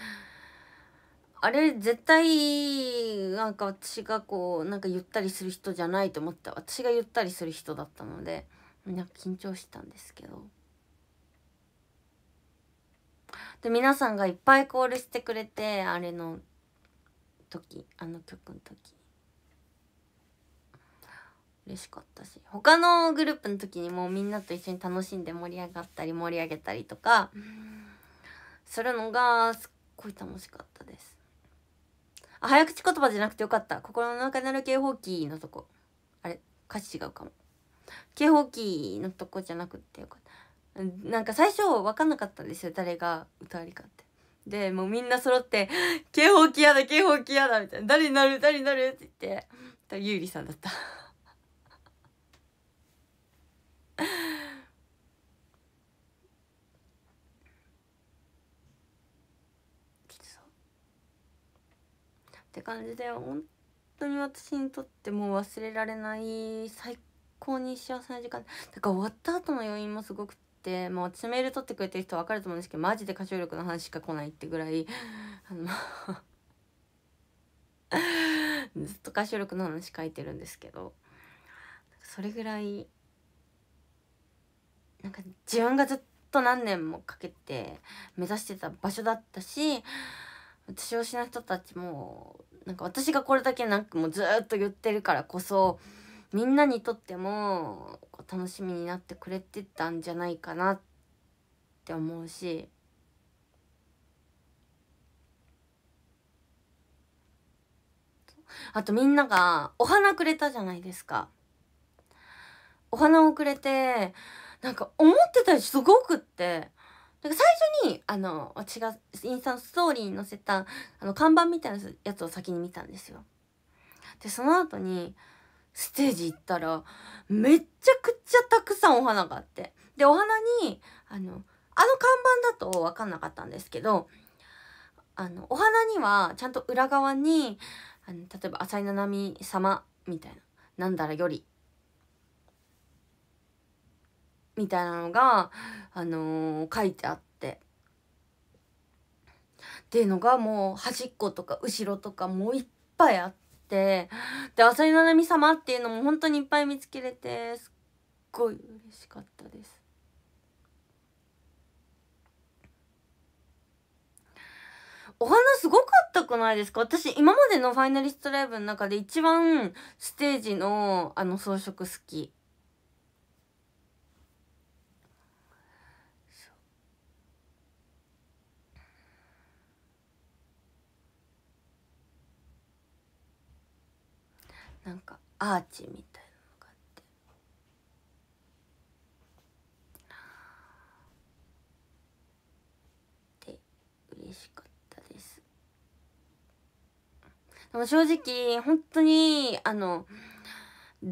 Speaker 1: あれ絶対なんか私がこうなんか言ったりする人じゃないと思った私が言ったりする人だったのでなんか緊張したんですけどで皆さんがいっぱいコールしてくれてあれの時あの曲の時嬉しかったし他のグループの時にもみんなと一緒に楽しんで盛り上がったり盛り上げたりとか。うんするのがすっごい楽しかったですあ早口言葉じゃなくてよかった心の中にある警報器のとこあれ歌詞違うかも警報器のとこじゃなくてよかったなんか最初分かんなかったんですよ誰が歌わりかってでもうみんな揃って「警報器やだ警報器やだ」みたいな「誰になる誰になる?」って言って優里さんだったって感じで本当に私にとってもう忘れられない最高に幸せな時間だから終わった後の余韻もすごくてもう私メール取ってくれてる人分かると思うんですけどマジで歌唱力の話しか来ないってぐらいあの ずっと歌唱力の話書いてるんですけどそれぐらいなんか自分がずっと何年もかけて目指してた場所だったし私をしな人たちもなんか私がこれだけなんかもうずっと言ってるからこそみんなにとっても楽しみになってくれてたんじゃないかなって思うしあとみんながお花くれたじゃないですか。お花をくれてなんか思ってたよりすごくってなんか最初にあの私がインスタのストーリーに載せたあの看板みたいなやつを先に見たんですよ。でその後にステージ行ったらめっちゃくちゃたくさんお花があってでお花にあのあの看板だと分かんなかったんですけどあのお花にはちゃんと裏側にあの例えば「浅井七海様」みたいな「なんだらより」みたいなのが、あのー、書いてあって。っていうのがもう端っことか後ろとかもういっぱいあって。で、浅井七海様っていうのも本当にいっぱい見つけれて、すっごい嬉しかったです。お花すごかったくないですか私今までのファイナリストライブの中で一番ステージのあの装飾好き。なんかアーチみたいなのがあって。で嬉しかったです。でも正直本当にあの。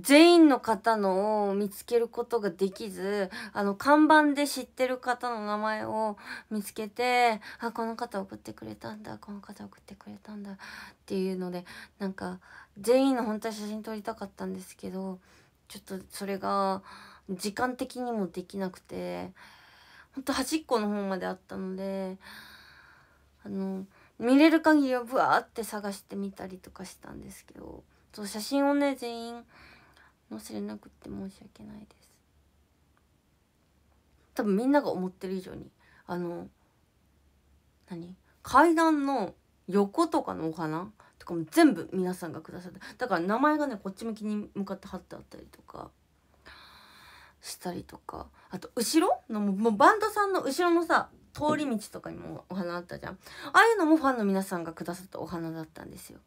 Speaker 1: 全員の方のを見つけることができずあの看板で知ってる方の名前を見つけてあこの方送ってくれたんだこの方送ってくれたんだっていうのでなんか全員の本当は写真撮りたかったんですけどちょっとそれが時間的にもできなくてほんと端っこの方まであったのであの見れる限りはブワーって探してみたりとかしたんですけどそう写真をね全員載せれなくって申し訳ないです多分みんなが思ってる以上にあの何階段の横とかのお花とかも全部皆さんがくださってだから名前がねこっち向きに向かって貼ってあったりとかしたりとかあと後ろのもうバンドさんの後ろのさ通り道とかにもお花あったじゃんああいうのもファンの皆さんがくださったお花だったんですよ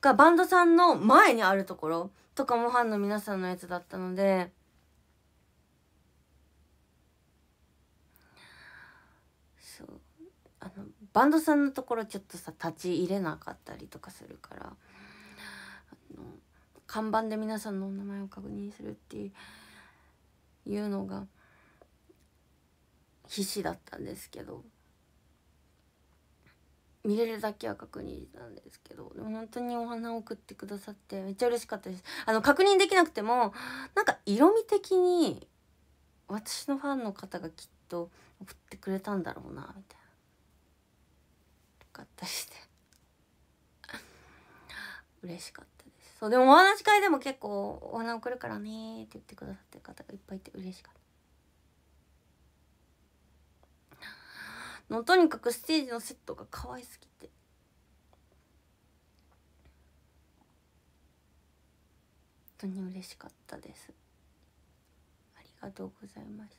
Speaker 1: がバンドさんの前にあるところとかもファンの皆さんのやつだったのでそうあのバンドさんのところちょっとさ立ち入れなかったりとかするから看板で皆さんのお名前を確認するっていうのが必死だったんですけど。見れるだけは確認したんですけどでも本当にお花を送ってくださってめっちゃ嬉しかったですあの確認できなくてもなんか色味的に私のファンの方がきっと送ってくれたんだろうなみたいなとかったりして嬉しかったですそうでもお話し会でも結構「お花送るからね」って言ってくださってる方がいっぱいいて嬉しかったのとにかくステージのセットが可愛すぎて本当に嬉しかったですありがとうございます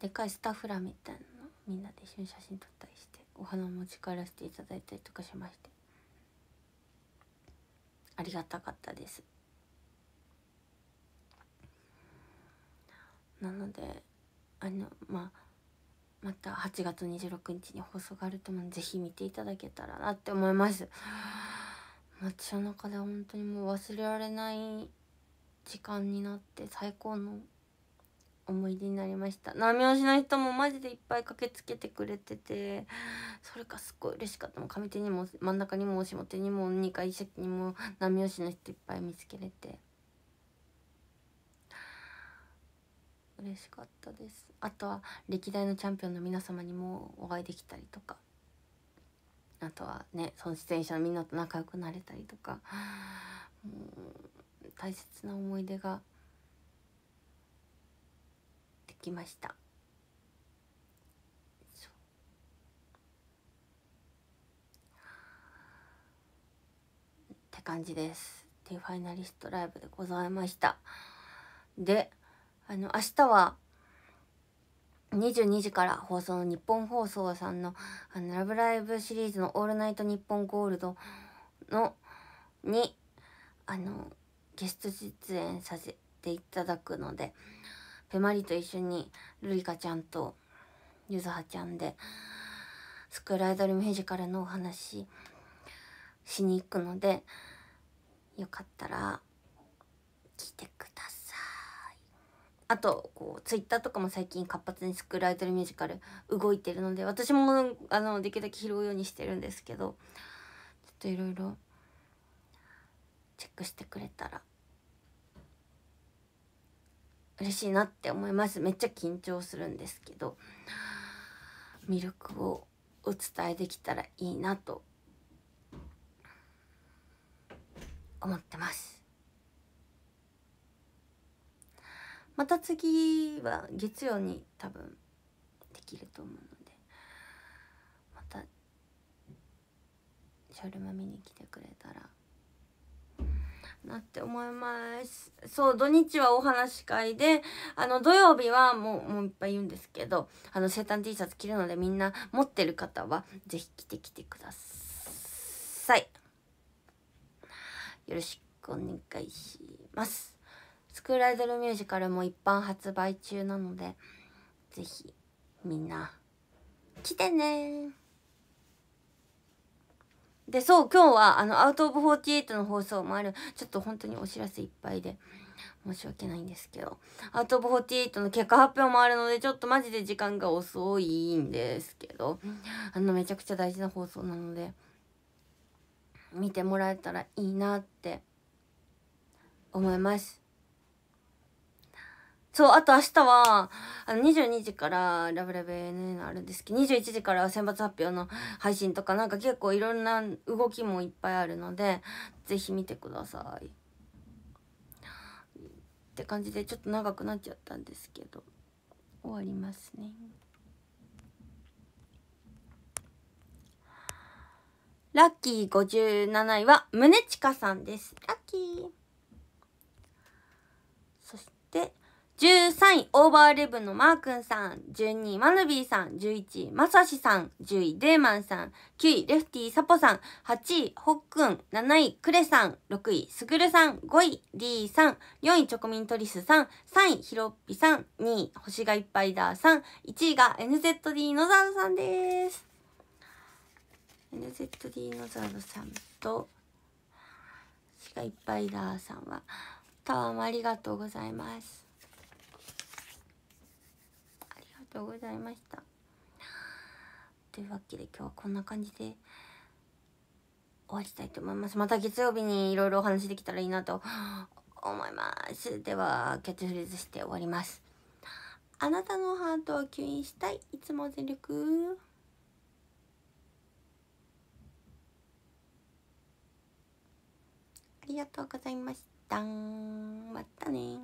Speaker 1: でかいスタッフらみたいなのみんなで一緒に写真撮ったりしてお花持ち帰らせていただいたりとかしましてありがたかったですなのであのまあまた8月26日に放送があると思うんでぜひ見ていただけたらなって思います街の中で本当にもう忘れられない時間になって最高の思い出になりました波押しの人もマジでいっぱい駆けつけてくれててそれがすっごい嬉しかったもう上手にも真ん中にも下手にも2階席にも波押しの人いっぱい見つけれて。嬉しかったですあとは歴代のチャンピオンの皆様にもお会いできたりとかあとはねその出演者のみんなと仲良くなれたりとか大切な思い出ができましたって感じですっていうファイナリストライブでございましたであの明日は22時から放送の日本放送さんの「あのラブライブ!」シリーズの「オールナイトニッポンゴールドの」にあのゲスト出演させていただくのでペマリと一緒にルリカちゃんとゆずはちゃんでスクールアイドルミュージカルのお話しに行くのでよかったら来てください。あとこうツイッターとかも最近活発にスクールアイドルミュージカル動いてるので私もあのできるだけ拾うようにしてるんですけどちょっといろいろチェックしてくれたら嬉しいなって思いますめっちゃ緊張するんですけど魅力をお伝えできたらいいなと思ってます。また次は月曜に多分できると思うのでまたショルマ見に来てくれたらなって思いますそう土日はお話し会であの土曜日はもうもういっぱい言うんですけどあの生誕 T シャツ着るのでみんな持ってる方は是非着てきてくださいよろしくお願いしますスクールアイドルミュージカルも一般発売中なので、ぜひ、みんな、来てねで、そう、今日は、あの、アウトオブ48の放送もある。ちょっと本当にお知らせいっぱいで、申し訳ないんですけど。アウトオブ48の結果発表もあるので、ちょっとマジで時間が遅いんですけど、あの、めちゃくちゃ大事な放送なので、見てもらえたらいいなって、思います。そう、あと明日は、あの、22時から、ラブラブ NN あるんですけど、21時から選抜発表の配信とか、なんか結構いろんな動きもいっぱいあるので、ぜひ見てください。って感じで、ちょっと長くなっちゃったんですけど、終わりますね。ラッキー57位は、宗近さんです。ラッキー。そして、13位、オーバーレブンのマー君さん。12位、マヌビーさん。11位、マサシさん。10位、デーマンさん。9位、レフティー、サポさん。8位、ホックン。7位、クレさん。6位、スグルさん。5位、ーさん。4位、チョコミントリスさん。3位、ヒロッピさん。2位、星がいっぱいだーさん。1位が NZD ードさんです。NZD ードさんと、星がいっぱいだーさんは、タワーもありがとうございます。とうございましたというわけで今日はこんな感じで終わりたいと思いますまた月曜日にいろいろお話できたらいいなと思いますではキャッチフレーズして終わりますあなたのハートを吸引したいいつも全力ありがとうございました。またね